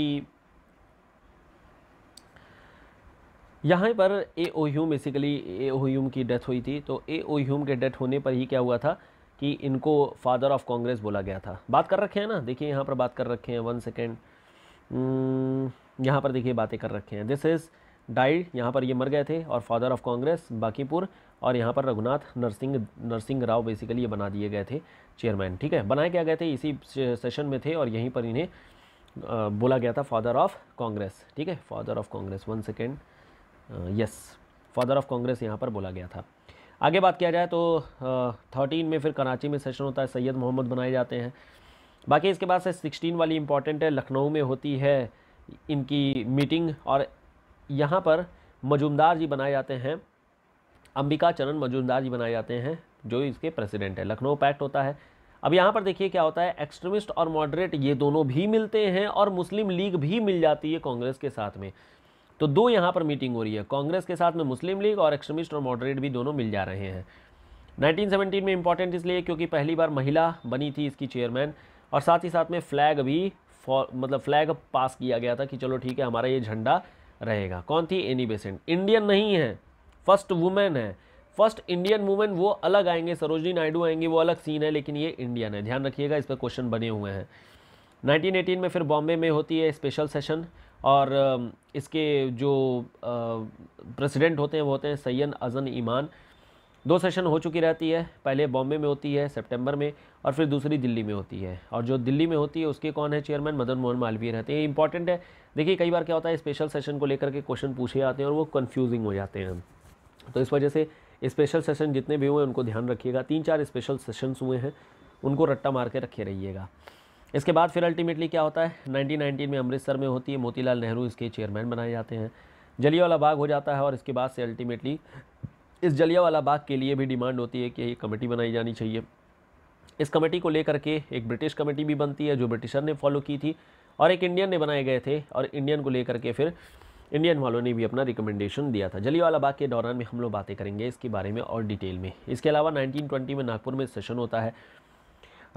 यहाँ पर A O Hume basically A O Hume की डेथ हुई थी तो ए ओ ह्यूम के डेथ होने पर ही क्या हुआ था कि इनको फादर ऑफ कांग्रेस बोला गया था बात कर रखे हैं ना देखिए यहाँ पर बात कर रखे हैं वन सेकेंड hmm, यहाँ पर देखिए बातें कर रखे हैं दिस इज़ डाइड यहाँ पर ये मर गए थे और फादर ऑफ कांग्रेस बाकीपुर और यहाँ पर रघुनाथ नरसिंह नरसिंह राव बेसिकली ये बना दिए गए थे चेयरमैन ठीक है बनाए क्या गए थे इसी सेशन में थे और यहीं पर इन्हें बोला गया था फादर ऑफ कांग्रेस ठीक है father of Congress one second yes father of Congress यहाँ पर बोला गया था आगे बात किया जाए तो थर्टीन में फिर कराची में सेशन होता है सैयद मोहम्मद बनाए जाते हैं बाकी इसके बाद से सिक्सटीन वाली इंपॉर्टेंट है लखनऊ में होती है इनकी मीटिंग और यहाँ पर मजूमदार जी बनाए जाते हैं अंबिका चरण मजूमदार जी बनाए जाते हैं जो इसके प्रेसिडेंट है लखनऊ पैक्ट होता है अब यहाँ पर देखिए क्या होता है एक्सट्रीमिस्ट और मॉडरेट ये दोनों भी मिलते हैं और मुस्लिम लीग भी मिल जाती है कांग्रेस के साथ में तो दो यहाँ पर मीटिंग हो रही है कांग्रेस के साथ में मुस्लिम लीग और एक्सट्रीमिस्ट और मॉडरेट भी दोनों मिल जा रहे हैं 1917 में इंपॉर्टेंट इसलिए क्योंकि पहली बार महिला बनी थी इसकी चेयरमैन और साथ ही साथ में फ्लैग भी मतलब फ्लैग पास किया गया था कि चलो ठीक है हमारा ये झंडा रहेगा कौन थी एनी बेसेंट इंडियन नहीं है फर्स्ट वुमेन है फर्स्ट इंडियन वूमेन वो अलग आएंगे सरोजनी नायडू आएंगे वो अलग सीन है लेकिन ये इंडियन है ध्यान रखिएगा इस पर क्वेश्चन बने हुए हैं 1918 में फिर बॉम्बे में होती है स्पेशल सेशन और इसके जो प्रेसिडेंट होते हैं वो होते हैं सैयद अजन ईमान दो सेशन हो चुकी रहती है पहले बॉम्बे में होती है सितंबर में और फिर दूसरी दिल्ली में होती है और जो दिल्ली में होती है उसके कौन है चेयरमैन मदन मोहन मालवीय रहते हैं इंपॉर्टेंट है देखिए कई बार क्या होता है स्पेशल सेशन को लेकर के क्वेश्चन पूछे जाते हैं और वो कन्फ्यूजिंग हो जाते हैं तो इस वजह से स्पेशल सेशन जितने भी हुए उनको ध्यान रखिएगा तीन चार स्पेशल सेशंस हुए हैं उनको रट्टा मार के रखे रहिएगा इसके बाद फिर अल्टीमेटली क्या होता है 1919 में अमृतसर में होती है मोतीलाल नेहरू इसके चेयरमैन बनाए जाते हैं जलियावाला बाग हो जाता है और इसके बाद से अल्टीमेटली इस जलियावाला बाग के लिए भी डिमांड होती है कि ये कमेटी बनाई जानी चाहिए इस कमेटी को लेकर के एक ब्रिटिश कमेटी भी बनती है जो ब्रिटिशर ने फॉलो की थी और एक इंडियन ने बनाए गए थे और इंडियन को लेकर के फिर इंडियन वालों ने भी अपना रिकमेंडेशन दिया था जलियावाला बाग के दौरान में हम लोग बातें करेंगे इसके बारे में और डिटेल में इसके अलावा 1920 में नागपुर में सेशन होता है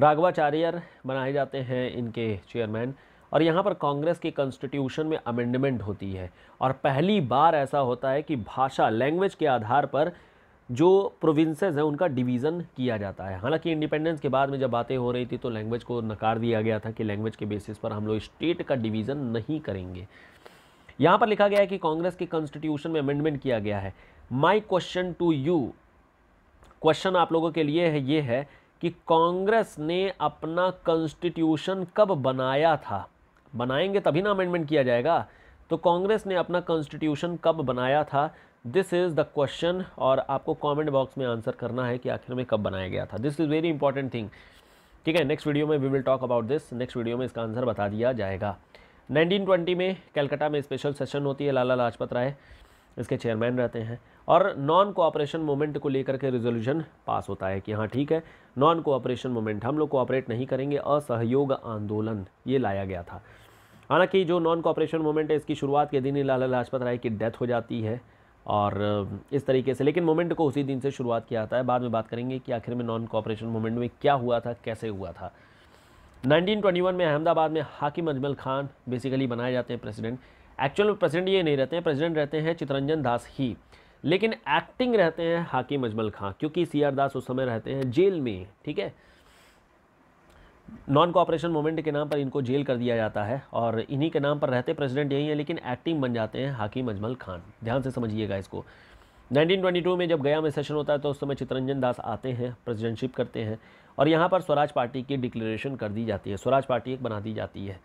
राघवाचार्यर बनाए जाते हैं इनके चेयरमैन और यहाँ पर कांग्रेस के कॉन्स्टिट्यूशन में अमेंडमेंट होती है और पहली बार ऐसा होता है कि भाषा लैंग्वेज के आधार पर जो प्रोविंसेज हैं उनका डिवीज़न किया जाता है हालांकि इंडिपेंडेंस के बाद में जब बातें हो रही थी तो लैंग्वेज को नकार दिया गया था कि लैंग्वेज के बेसिस पर हम लोग स्टेट का डिवीज़न नहीं करेंगे यहां पर लिखा गया है कि कांग्रेस के कॉन्स्टिट्यूशन में अमेंडमेंट किया गया है my question to you question आप लोगों के लिए है ये है कि कांग्रेस ने अपना कॉन्स्टिट्यूशन कब बनाया था बनाएंगे तभी ना अमेंडमेंट किया जाएगा तो कांग्रेस ने अपना कॉन्स्टिट्यूशन कब बनाया था दिस इज़ द क्वेश्चन और आपको कमेंट बॉक्स में आंसर करना है कि आखिर में कब बनाया गया था this is very important thing ठीक है नेक्स्ट वीडियो में we will talk about this next video में इसका आंसर बता दिया जाएगा 1920 में कलकत्ता में स्पेशल सेशन होती है लाला लाजपत राय इसके चेयरमैन रहते हैं और नॉन कोऑपरेशन मूवमेंट को लेकर के रिजोल्यूशन पास होता है कि हाँ ठीक है नॉन कोऑपरेशन मूवमेंट हम लोग कोऑपरेट नहीं करेंगे असहयोग आंदोलन ये लाया गया था हालांकि जो नॉन कोऑपरेशन मूवमेंट है इसकी शुरुआत के दिन ही लाला लाजपत राय की डेथ हो जाती है और इस तरीके से लेकिन मूवमेंट को उसी दिन से शुरुआत किया जाता है बाद में बात करेंगे कि आखिर में नॉन कोऑपरेशन मूवमेंट में क्या हुआ था कैसे हुआ था 1921 में अहमदाबाद में हाकिम अजमल खान बेसिकली बनाए जाते हैं प्रेसिडेंट एक्चुअल में प्रेसिडेंट ये नहीं रहते हैं प्रेसिडेंट रहते हैं चितरंजन दास ही लेकिन एक्टिंग रहते हैं हाकिम अजमल खान क्योंकि सी आर दास उस समय रहते हैं जेल में ठीक है नॉन कॉपरेशन मोमेंट के नाम पर इनको जेल कर दिया जाता है और इन्हीं के नाम पर रहते प्रेसिडेंट यही है लेकिन एक्टिंग बन जाते हैं हाकिम अजमल खान ध्यान से समझिएगा इसको 1922 में जब गया में सेशन होता है तो उस समय चितरंजन दास आते हैं प्रेसिडेंटशिप करते हैं और यहाँ पर स्वराज पार्टी की डिक्लेरेशन कर दी जाती है स्वराज पार्टी एक बना दी जाती है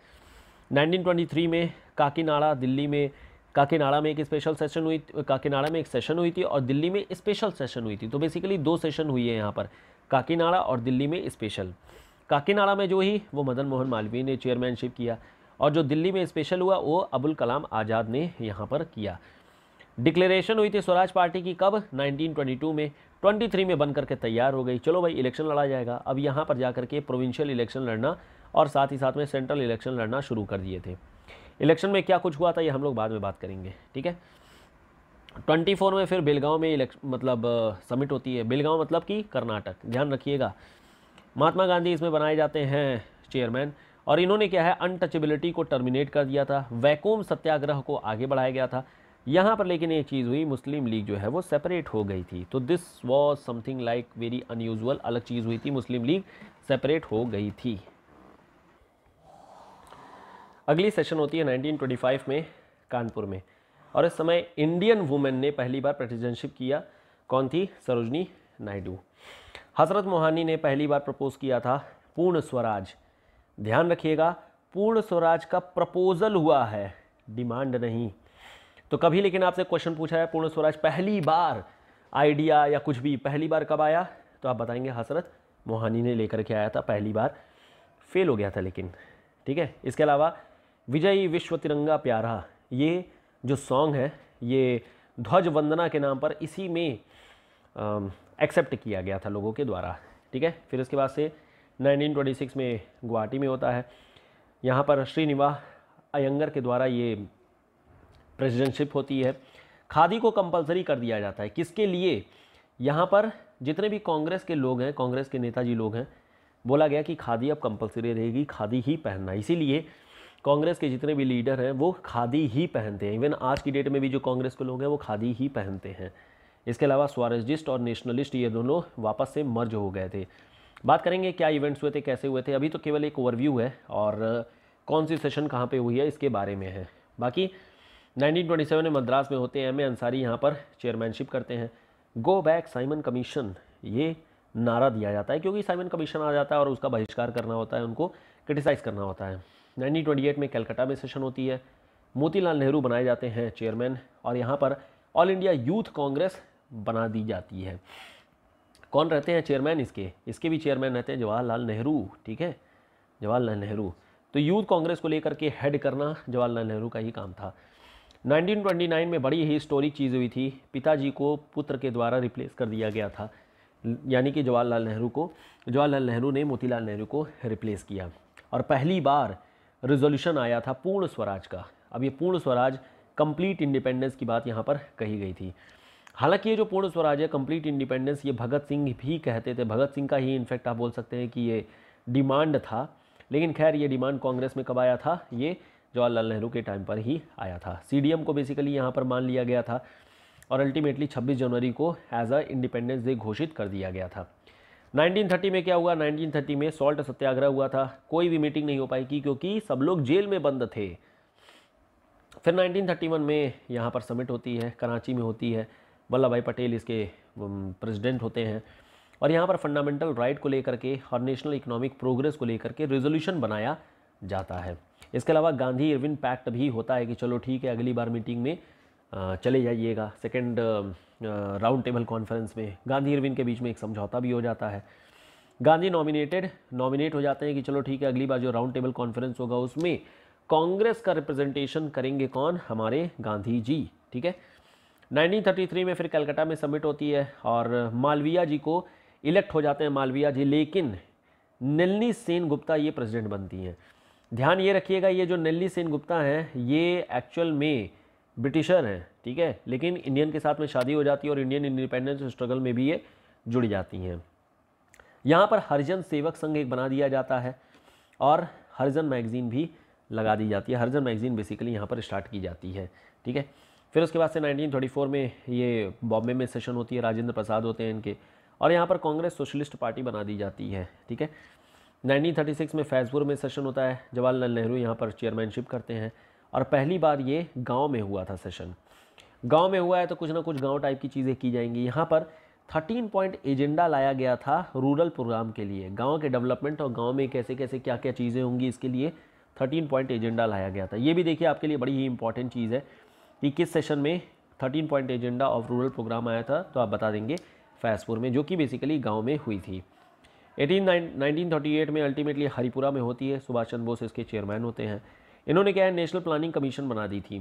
1923 में काकीनाड़ा दिल्ली में काकीनाड़ा में एक स्पेशल सेशन हुई काकीनाड़ा में एक सेशन हुई थी और दिल्ली में स्पेशल सेशन हुई थी तो बेसिकली दो सेशन हुई है यहाँ पर काकीनाड़ा और दिल्ली में स्पेशल काकीनाड़ा में जो ही वो मदन मोहन मालवीय ने चेयरमैनशिप किया और जो दिल्ली में स्पेशल हुआ वो अबुल कलाम आज़ाद ने यहाँ पर किया डिक्लेरेशन हुई थी स्वराज पार्टी की कब 1922 में 23 में बन करके तैयार हो गई चलो भाई इलेक्शन लड़ा जाएगा अब यहाँ पर जा के प्रोविंशियल इलेक्शन लड़ना और साथ ही साथ में सेंट्रल इलेक्शन लड़ना शुरू कर दिए थे इलेक्शन में क्या कुछ हुआ था ये हम लोग बाद में बात करेंगे ठीक है 24 में फिर बेलगांव में मतलब समिट होती है बेलगांव मतलब कि कर्नाटक ध्यान रखिएगा महात्मा गांधी इसमें बनाए जाते हैं चेयरमैन और इन्होंने क्या है अनटचेबिलिटी को टर्मिनेट कर दिया था वैकूम सत्याग्रह को आगे बढ़ाया गया था यहाँ पर लेकिन एक चीज़ हुई मुस्लिम लीग जो है वो सेपरेट हो गई थी तो this was something like very unusual अलग चीज़ हुई थी मुस्लिम लीग सेपरेट हो गई थी अगली सेशन होती है 1925 में कानपुर में और इस समय इंडियन वुमेन ने पहली बार प्रेसिडेंटशिप किया कौन थी सरोजनी नायडू हसरत मोहानी ने पहली बार प्रपोज किया था पूर्ण स्वराज ध्यान रखिएगा पूर्ण स्वराज का प्रपोजल हुआ है डिमांड नहीं तो कभी लेकिन आपसे क्वेश्चन पूछा है पूर्ण स्वराज पहली बार आइडिया या कुछ भी पहली बार कब आया तो आप बताएंगे हसरत मोहानी ने लेकर के आया था पहली बार फेल हो गया था लेकिन ठीक है इसके अलावा विजय विश्व तिरंगा प्यारा ये जो सॉन्ग है ये ध्वज वंदना के नाम पर इसी में एक्सेप्ट किया गया था लोगों के द्वारा ठीक है फिर उसके बाद से 1926 में गुवाहाटी में होता है यहाँ पर श्रीनिवास अयंगर के द्वारा ये प्रेसिडेंटशिप होती है खादी को कंपलसरी कर दिया जाता है किसके लिए यहाँ पर जितने भी कांग्रेस के लोग हैं कांग्रेस के नेताजी लोग हैं बोला गया कि खादी अब कंपलसरी रहेगी खादी ही पहनना इसीलिए कांग्रेस के जितने भी लीडर हैं वो खादी ही पहनते हैं इवन आज की डेट में भी जो कांग्रेस के लोग हैं वो खादी ही पहनते हैं इसके अलावा स्वारेजिस्ट और नेशनलिस्ट ये दोनों वापस से मर्ज हो गए थे बात करेंगे क्या इवेंट्स हुए थे कैसे हुए थे अभी तो केवल एक ओवरव्यू है और कौन सी सेशन कहाँ पे हुई है इसके बारे में है बाकी 1927 में मद्रास में होते हैं एम ए अंसारी यहाँ पर चेयरमैनशिप करते हैं गो बैक साइमन कमीशन ये नारा दिया जाता है क्योंकि साइमन कमीशन आ जाता है और उसका बहिष्कार करना होता है उनको क्रिटिसाइज़ करना होता है 1928 में कलकत्ता में सेशन होती है मोतीलाल नेहरू बनाए जाते हैं चेयरमैन और यहाँ पर ऑल इंडिया यूथ कांग्रेस बना दी जाती है कौन रहते हैं चेयरमैन इसके इसके भी चेयरमैन रहते हैं जवाहरलाल नेहरू ठीक है जवाहरलाल नेहरू तो यूथ कांग्रेस को लेकर के हेड करना जवाहरलाल नेहरू का ही काम था 1929 में बड़ी ही स्टोरी चीज़ हुई थी पिताजी को पुत्र के द्वारा रिप्लेस कर दिया गया था यानी कि जवाहरलाल नेहरू को जवाहरलाल नेहरू ने मोतीलाल नेहरू को रिप्लेस किया और पहली बार रिजोल्यूशन आया था पूर्ण स्वराज का अब ये पूर्ण स्वराज कंप्लीट इंडिपेंडेंस की बात यहाँ पर कही गई थी हालांकि ये जो पूर्ण स्वराज है कंप्लीट इंडिपेंडेंस ये भगत सिंह भी कहते थे भगत सिंह का ही इनफैक्ट आप बोल सकते हैं कि ये डिमांड था लेकिन खैर ये डिमांड कांग्रेस में कब आया था ये जवाहरलाल नेहरू के टाइम पर ही आया था सी को बेसिकली यहाँ पर मान लिया गया था और अल्टीमेटली 26 जनवरी को एज अ इंडिपेंडेंस डे घोषित कर दिया गया था 1930 में क्या हुआ 1930 में सॉल्ट सत्याग्रह हुआ था कोई भी मीटिंग नहीं हो पाई की क्योंकि सब लोग जेल में बंद थे फिर 1931 में यहाँ पर समिट होती है कराची में होती है वल्लभ भाई पटेल इसके प्रेसिडेंट होते हैं और यहाँ पर फंडामेंटल राइट को लेकर के और नेशनल इकोनॉमिक प्रोग्रेस को लेकर के रेजोल्यूशन बनाया जाता है इसके अलावा गांधी इरविन पैक्ट भी होता है कि चलो ठीक है अगली बार मीटिंग में चले जाइएगा सेकेंड राउंड टेबल कॉन्फ्रेंस में गांधी इरविन के बीच में एक समझौता भी हो जाता है गांधी नॉमिनेटेड नॉमिनेट हो जाते हैं कि चलो ठीक है अगली बार जो राउंड टेबल कॉन्फ्रेंस होगा उसमें कांग्रेस का रिप्रेजेंटेशन करेंगे कौन हमारे गांधी जी ठीक है 1933 में फिर कलकत्ता में सबमिट होती है और मालविया जी को इलेक्ट हो जाते हैं मालविया जी लेकिन नलनी सेन गुप्ता ये प्रेसिडेंट बनती हैं ध्यान ये रखिएगा ये जो नल्ली सेन गुप्ता हैं ये एक्चुअल में ब्रिटिशर हैं ठीक है लेकिन इंडियन के साथ में शादी हो जाती है और इंडियन इंडिपेंडेंस स्ट्रगल में भी ये जुड़ जाती हैं यहाँ पर हरिजन सेवक संघ एक बना दिया जाता है और हरिजन मैगज़ीन भी लगा दी जाती है हरिजन मैगज़ीन बेसिकली यहाँ पर स्टार्ट की जाती है ठीक है फिर उसके बाद से 1934 में ये बॉम्बे में सेशन होती है राजेंद्र प्रसाद होते हैं इनके और यहाँ पर कांग्रेस सोशलिस्ट पार्टी बना दी जाती है ठीक है 1936 में फैज़पुर में सेशन होता है जवाहरलाल नेहरू यहाँ पर चेयरमैनशिप करते हैं और पहली बार ये गांव में हुआ था सेशन गांव में हुआ है तो कुछ ना कुछ गांव टाइप की चीज़ें की जाएंगी यहाँ पर 13 पॉइंट एजेंडा लाया गया था रूरल प्रोग्राम के लिए गांव के डेवलपमेंट और गांव में कैसे कैसे क्या क्या चीज़ें होंगी इसके लिए 13 पॉइंट एजेंडा लाया गया था ये भी देखिए आपके लिए बड़ी ही इंपॉर्टेंट चीज़ है कि किस सेशन में thirteen point agenda of rural programme आया था तो आप बता देंगे फैजपुर में जो कि बेसिकली गाँव में हुई थी एटीन नाइनटीन थर्टी एट में अल्टीमेटली हरिपुरा में होती है सुभाष चंद्र बोस इसके चेयरमैन होते हैं इन्होंने क्या है नेशनल प्लानिंग कमीशन बना दी थी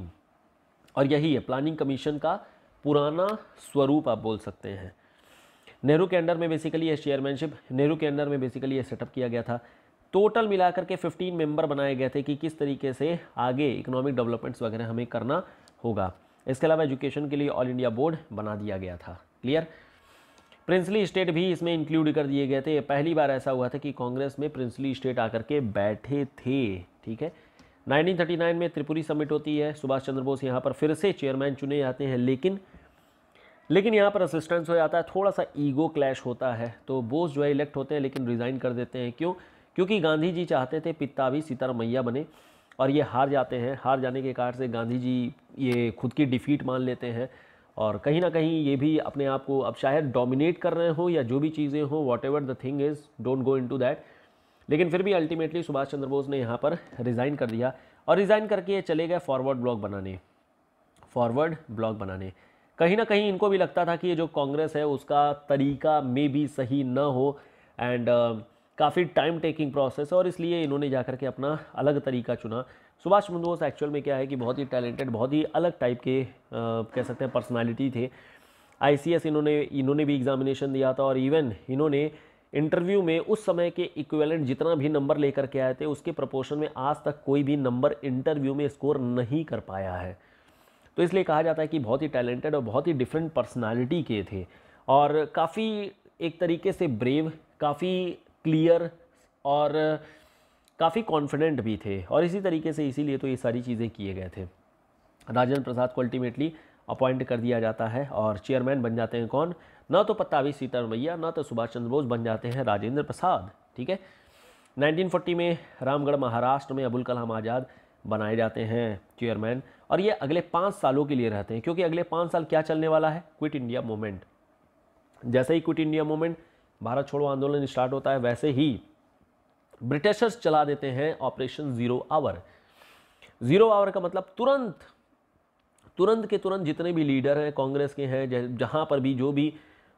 और यही है प्लानिंग कमीशन का पुराना स्वरूप आप बोल सकते हैं नेहरू के अंडर में बेसिकली ये चेयरमैनशिप नेहरू के अंडर में बेसिकली ये सेटअप किया गया था टोटल मिलाकर के 15 मेंबर बनाए गए थे कि किस तरीके से आगे इकोनॉमिक डेवलपमेंट्स वगैरह हमें करना होगा इसके अलावा एजुकेशन के लिए ऑल इंडिया बोर्ड बना दिया गया था क्लियर प्रिंसली स्टेट भी इसमें इंक्लूड कर दिए गए थे पहली बार ऐसा हुआ था कि कांग्रेस में प्रिंसली स्टेट आकर के बैठे थे ठीक है 1939 में त्रिपुरी समिट होती है सुभाष चंद्र बोस यहाँ पर फिर से चेयरमैन चुने जाते हैं लेकिन लेकिन यहाँ पर असिस्टेंस हो जाता है थोड़ा सा ईगो क्लैश होता है तो बोस जो है इलेक्ट होते हैं लेकिन रिज़ाइन कर देते हैं क्यों क्योंकि गांधी जी चाहते थे पिता भी सीतारामैया बने और ये हार जाते हैं हार जाने के कारण से गांधी जी ये खुद की डिफ़ीट मान लेते हैं और कहीं ना कहीं ये भी अपने आप को अब शायद डोमिनेट कर रहे हो या जो भी चीज़ें हो whatever the thing is don't go into that लेकिन फिर भी अल्टीमेटली सुभाष चंद्र बोस ने यहाँ पर रिज़ाइन कर दिया और रिज़ाइन करके ये चले गए फॉरवर्ड ब्लॉक बनाने फॉरवर्ड ब्लॉक बनाने कहीं ना कहीं इनको भी लगता था कि ये जो कांग्रेस है उसका तरीका मे भी सही न हो एंड uh, काफ़ी टाइम टेकिंग प्रोसेस और इसलिए इन्होंने जा के अपना अलग तरीका चुना सुभाष मंदोस एक्चुअल में क्या है कि बहुत ही टैलेंटेड बहुत ही अलग टाइप के आ, कह सकते हैं पर्सनालिटी थे आईसीएस इन्होंने इन्होंने भी एग्जामिनेशन दिया था और इवन इन्होंने इंटरव्यू में उस समय के इक्वेलेंट जितना भी नंबर लेकर के आए थे उसके प्रपोर्शन में आज तक कोई भी नंबर इंटरव्यू में स्कोर नहीं कर पाया है तो इसलिए कहा जाता है कि बहुत ही टैलेंटेड और बहुत ही डिफरेंट पर्सनैलिटी के थे और काफ़ी एक तरीके से ब्रेव काफ़ी क्लियर और काफ़ी कॉन्फिडेंट भी थे और इसी तरीके से इसीलिए तो ये सारी चीज़ें किए गए थे राजेंद्र प्रसाद को अल्टीमेटली अपॉइंट कर दिया जाता है और चेयरमैन बन जाते हैं कौन ना तो पत्तावी सीतारमैया ना तो सुभाष चंद्र बोस बन जाते हैं राजेंद्र प्रसाद ठीक है 1940 में रामगढ़ महाराष्ट्र में अबुल कलाम आज़ाद बनाए जाते हैं चेयरमैन और ये अगले पाँच सालों के लिए रहते हैं क्योंकि अगले पाँच साल क्या चलने वाला है क्विट इंडिया मूवमेंट जैसे ही क्विट इंडिया मूवमेंट भारत छोड़ो आंदोलन स्टार्ट होता है वैसे ही ब्रिटिशर्स चला देते हैं operation zero hour zero hour का मतलब तुरंत तुरंत के तुरंत जितने भी लीडर हैं कांग्रेस के हैं जहाँ पर भी जो भी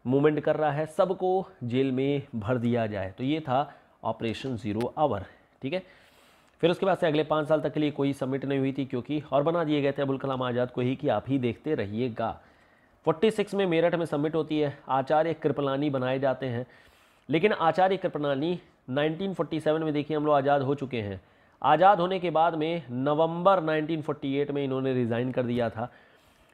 मूवमेंट कर रहा है सबको जेल में भर दिया जाए तो ये था ऑपरेशन ज़ीरो आवर ठीक है फिर उसके बाद से अगले पाँच साल तक के लिए कोई सबमिट नहीं हुई थी क्योंकि और बना दिए गए थे अबुल कलाम आज़ाद को ही कि आप ही देखते रहिएगा 46 में मेरठ में सबमिट होती है आचार्य कृपलानी बनाए जाते हैं लेकिन आचार्य कृपलानी 1947 में देखिए हम लोग आज़ाद हो चुके हैं आज़ाद होने के बाद में नवंबर 1948 में इन्होंने रिज़ाइन कर दिया था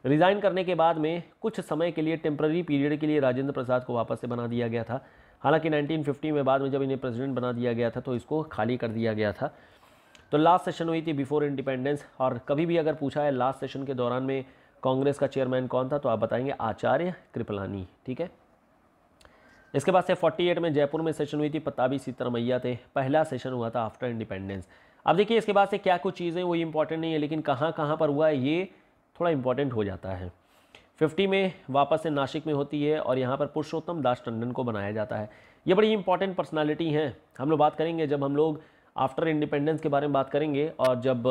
रिज़ाइन करने के बाद में कुछ समय के लिए टेम्प्ररी पीरियड के लिए राजेंद्र प्रसाद को वापस से बना दिया गया था हालांकि 1950 में बाद में जब इन्हें प्रेसिडेंट बना दिया गया था तो इसको खाली कर दिया गया था तो लास्ट सेशन हुई थी बिफोर इंडिपेंडेंस और कभी भी अगर पूछा है लास्ट सेशन के दौरान में कांग्रेस का चेयरमैन कौन था तो आप बताएंगे आचार्य कृपलानी ठीक है इसके बाद से 48 में जयपुर में सेशन हुई थी पत्ताबी सीतारमैया थे पहला सेशन हुआ था आफ्टर इंडिपेंडेंस अब देखिए इसके बाद से क्या कुछ चीज़ें वो इंपॉर्टेंट नहीं है लेकिन कहाँ कहाँ पर हुआ है ये थोड़ा इंपॉर्टेंट हो जाता है फिफ्टी में वापस से नासिक में होती है और यहाँ पर पुरुषोत्तम दास टंडन को बनाया जाता है ये बड़ी इंपॉर्टेंट पर्सनैलिटी हैं हम लोग बात करेंगे जब हम लोग आफ्टर इंडिपेंडेंस के बारे में बात करेंगे और जब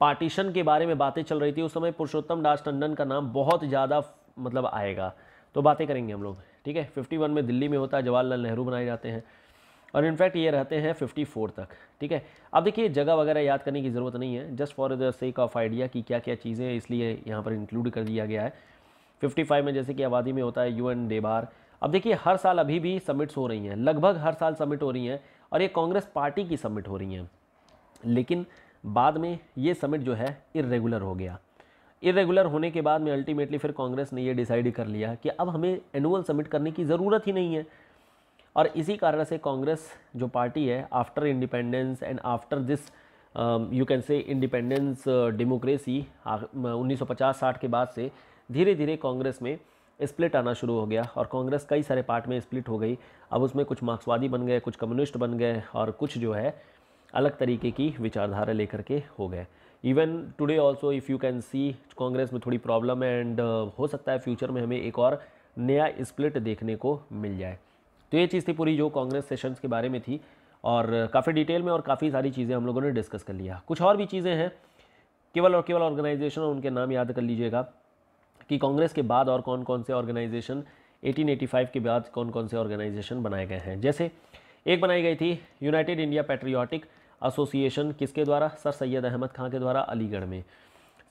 पार्टीशन के बारे में बातें चल रही थी उस समय पुरुषोत्तम दास टंडन का नाम बहुत ज़्यादा मतलब आएगा तो बातें करेंगे हम लोग ठीक है 51 में दिल्ली में होता है जवाहरलाल नेहरू बनाए जाते हैं और इनफैक्ट ये रहते हैं 54 तक ठीक है अब देखिए जगह वगैरह याद करने की ज़रूरत नहीं है just for the sake of idea कि क्या क्या चीज़ें इसलिए यहाँ पर इंक्लूड कर दिया गया है 55 में जैसे कि आबादी में होता है यूएन डेबार अब देखिए हर साल अभी भी समिट्स हो रही हैं लगभग हर साल समिट हो रही हैं और ये कांग्रेस पार्टी की समिट हो रही हैं लेकिन बाद में ये समिट जो है इरेगुलर हो गया इरेगुलर होने के बाद में अल्टीमेटली फिर कांग्रेस ने ये डिसाइड कर लिया कि अब हमें एनुअल सबमिट करने की ज़रूरत ही नहीं है और इसी कारण से कांग्रेस जो पार्टी है after independence and after this you can say independence democracy 1950-60 के बाद से धीरे धीरे कांग्रेस में स्प्लिट आना शुरू हो गया और कांग्रेस कई सारे पार्ट में स्प्लिट हो गई अब उसमें कुछ मार्क्सवादी बन गए कुछ कम्युनिस्ट बन गए और कुछ जो है अलग तरीके की विचारधारा लेकर के हो गए even today also if you can see Congress में थोड़ी प्रॉब्लम है एंड uh, हो सकता है फ्यूचर में हमें एक और नया स्प्लिट देखने को मिल जाए तो ये चीज़ थी पूरी जो कांग्रेस सेशंस के बारे में थी और uh, काफ़ी डिटेल में और काफ़ी सारी चीज़ें हम लोगों ने डिस्कस कर लिया कुछ और भी चीज़ें हैं केवल और केवल ऑर्गेनाइजेशन और उनके नाम याद कर लीजिएगा कि कांग्रेस के बाद और कौन कौन से ऑर्गेनाइजेशन 1885 के बाद कौन कौन से ऑर्गेनाइजेशन बनाए गए हैं जैसे एक बनाई गई थी यूनाइटेड इंडिया पैट्रियाटिक एसोसिएशन किसके द्वारा सर सैयद अहमद खां के द्वारा अलीगढ़ में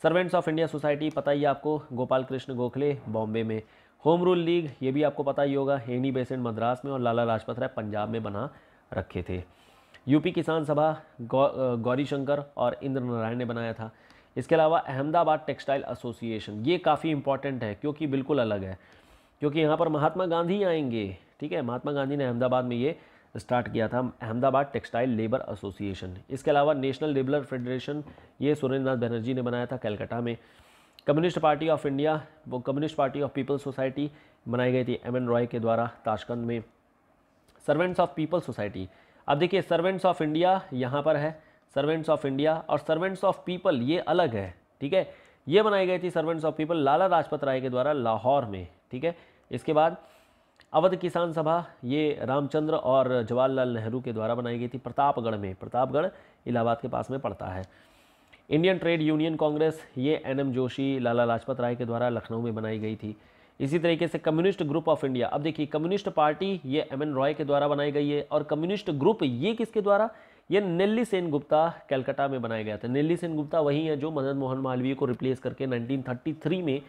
सर्वेंट्स ऑफ इंडिया सोसाइटी पता ही आपको गोपाल कृष्ण गोखले बॉम्बे में होम रूल लीग ये भी आपको पता ही होगा हेनी बेसेंट मद्रास में और लाला लाजपत राय पंजाब में बना रखे थे यूपी किसान सभा गौ, गौरी शंकर और इंद्र नारायण ने बनाया था इसके अलावा अहमदाबाद टेक्सटाइल एसोसिएशन ये काफ़ी इंपॉर्टेंट है क्योंकि बिल्कुल अलग है क्योंकि यहाँ पर महात्मा गांधी आएंगे ठीक है महात्मा गांधी ने अहमदाबाद में ये स्टार्ट किया था अहमदाबाद टेक्सटाइल लेबर एसोसिएशन ने इसके अलावा नेशनल लेबर फेडरेशन ये सुरेंद्र नाथ बनर्जी ने बनाया था कलकत्ता में कम्युनिस्ट पार्टी ऑफ इंडिया वो Communist Party of People Society बनाई गई थी एम एन रॉय के द्वारा ताशकंद में सर्वेंट्स ऑफ पीपल सोसाइटी अब देखिए सर्वेंट्स ऑफ इंडिया यहाँ पर है सर्वेंट्स ऑफ इंडिया और सर्वेंट्स ऑफ पीपल ये अलग है ठीक है ये बनाई गई थी Servants of People Lala Lajpat Rai के द्वारा लाहौर में ठीक है इसके बाद अवध किसान सभा ये रामचंद्र और जवाहरलाल नेहरू के द्वारा बनाई गई थी प्रतापगढ़ में प्रतापगढ़ इलाहाबाद के पास में पड़ता है इंडियन ट्रेड यूनियन कांग्रेस ये एन एम जोशी लाला लाजपत राय के द्वारा लखनऊ में बनाई गई थी इसी तरीके से कम्युनिस्ट ग्रुप ऑफ इंडिया अब देखिए कम्युनिस्ट पार्टी ये एम एन रॉय के द्वारा बनाई गई है और कम्युनिस्ट ग्रुप ये किसके द्वारा ये नेल्ली सेन गुप्ता कलकत्ता में बनाया गया था नेल्ली सेन गुप्ता वही है जो मदन मोहन मालवीय को रिप्लेस करके 1933 में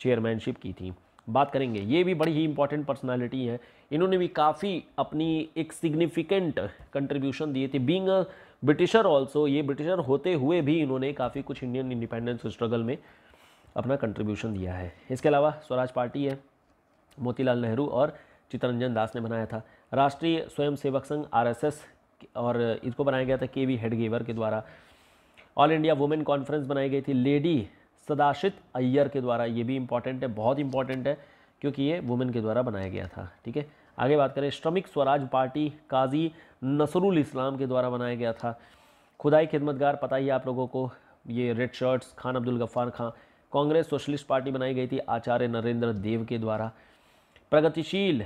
चेयरमैनशिप की थी बात करेंगे ये भी बड़ी ही इंपॉर्टेंट पर्सनालिटी हैं इन्होंने भी काफ़ी अपनी एक सिग्निफिकेंट कंट्रीब्यूशन दिए थे बींग अ ब्रिटिशर ऑल्सो ये ब्रिटिशर होते हुए भी इन्होंने काफ़ी कुछ इंडियन इंडिपेंडेंस स्ट्रगल में अपना कंट्रीब्यूशन दिया है इसके अलावा स्वराज पार्टी है मोतीलाल नेहरू और चितरंजन दास ने बनाया था राष्ट्रीय स्वयंसेवक संघ आरएसएस और इसको बनाया गया था के वी हेडगेवर के द्वारा ऑल इंडिया वुमेन कॉन्फ्रेंस बनाई गई थी लेडी सदाशित अय्यर के द्वारा ये भी इंपॉर्टेंट है बहुत इंपॉर्टेंट है क्योंकि ये वुमेन के द्वारा बनाया गया था ठीक है आगे बात करें श्रमिक स्वराज पार्टी काजी नसरुल इस्लाम के द्वारा बनाया गया था खुदाई खिदमतगार पता ही आप लोगों को ये red shirts Khan Abdul Ghaffar Khan Congress Socialist Party बनाई गई थी आचार्य नरेंद्र देव के द्वारा प्रगतिशील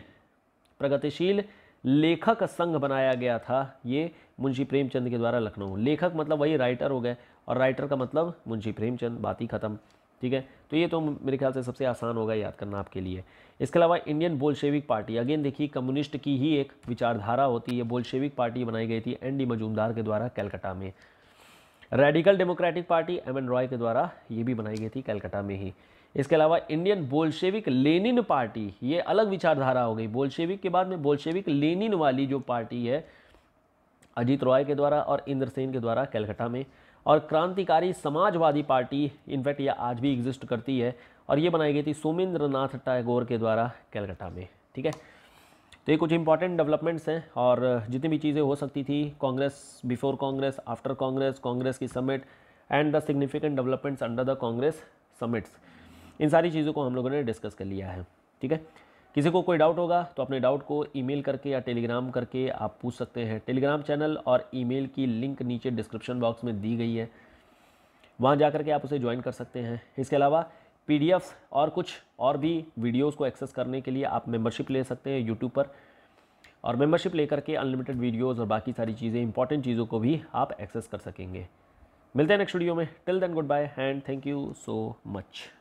प्रगतिशील लेखक संघ बनाया गया था ये मुंशी प्रेमचंद के द्वारा लखनऊ लेखक मतलब वही राइटर हो गए और राइटर का मतलब मुंशी प्रेमचंद बात ही ख़त्म ठीक है तो ये तो मेरे ख्याल से सबसे आसान होगा याद करना आपके लिए इसके अलावा इंडियन बोलशेविक पार्टी अगेन देखिए कम्युनिस्ट की ही एक विचारधारा होती है बोलशेविक पार्टी बनाई गई थी एन डी मजूमदार के द्वारा कलकत्ता में Radical Democratic Party M N Roy के द्वारा ये भी बनाई गई थी कलकत्ता में ही इसके अलावा इंडियन बोलशेविक लेनिन पार्टी ये अलग विचारधारा हो गई बोलशेविक के बाद में बोलशेविक लेनिन वाली जो पार्टी है अजीत रॉय के द्वारा और इंद्र सेन के द्वारा कलकत्ता में और क्रांतिकारी समाजवादी पार्टी इनफैक्ट यह आज भी एग्जिस्ट करती है और ये बनाई गई थी सोमेंद्र नाथ टैगोर के द्वारा कैलकटा में ठीक है तो ये कुछ इंपॉर्टेंट डेवलपमेंट्स हैं और जितनी भी चीज़ें हो सकती थी Congress before Congress after Congress Congress की summit and the significant developments under the Congress summits इन सारी चीज़ों को हम लोगों ने डिस्कस कर लिया है ठीक है किसी को कोई डाउट होगा तो अपने डाउट को ईमेल करके या टेलीग्राम करके आप पूछ सकते हैं टेलीग्राम चैनल और ईमेल की लिंक नीचे डिस्क्रिप्शन बॉक्स में दी गई है वहाँ जा के आप उसे ज्वाइन कर सकते हैं इसके अलावा पी और कुछ और भी वीडियोस को एक्सेस करने के लिए आप मेंबरशिप ले सकते हैं यूट्यूब पर और मेंबरशिप लेकर के अनलिमिटेड वीडियोस और बाकी सारी चीज़ें इंपॉर्टेंट चीज़ों को भी आप एक्सेस कर सकेंगे मिलते हैं नेक्स्ट वीडियो में till then good bye and thank you so much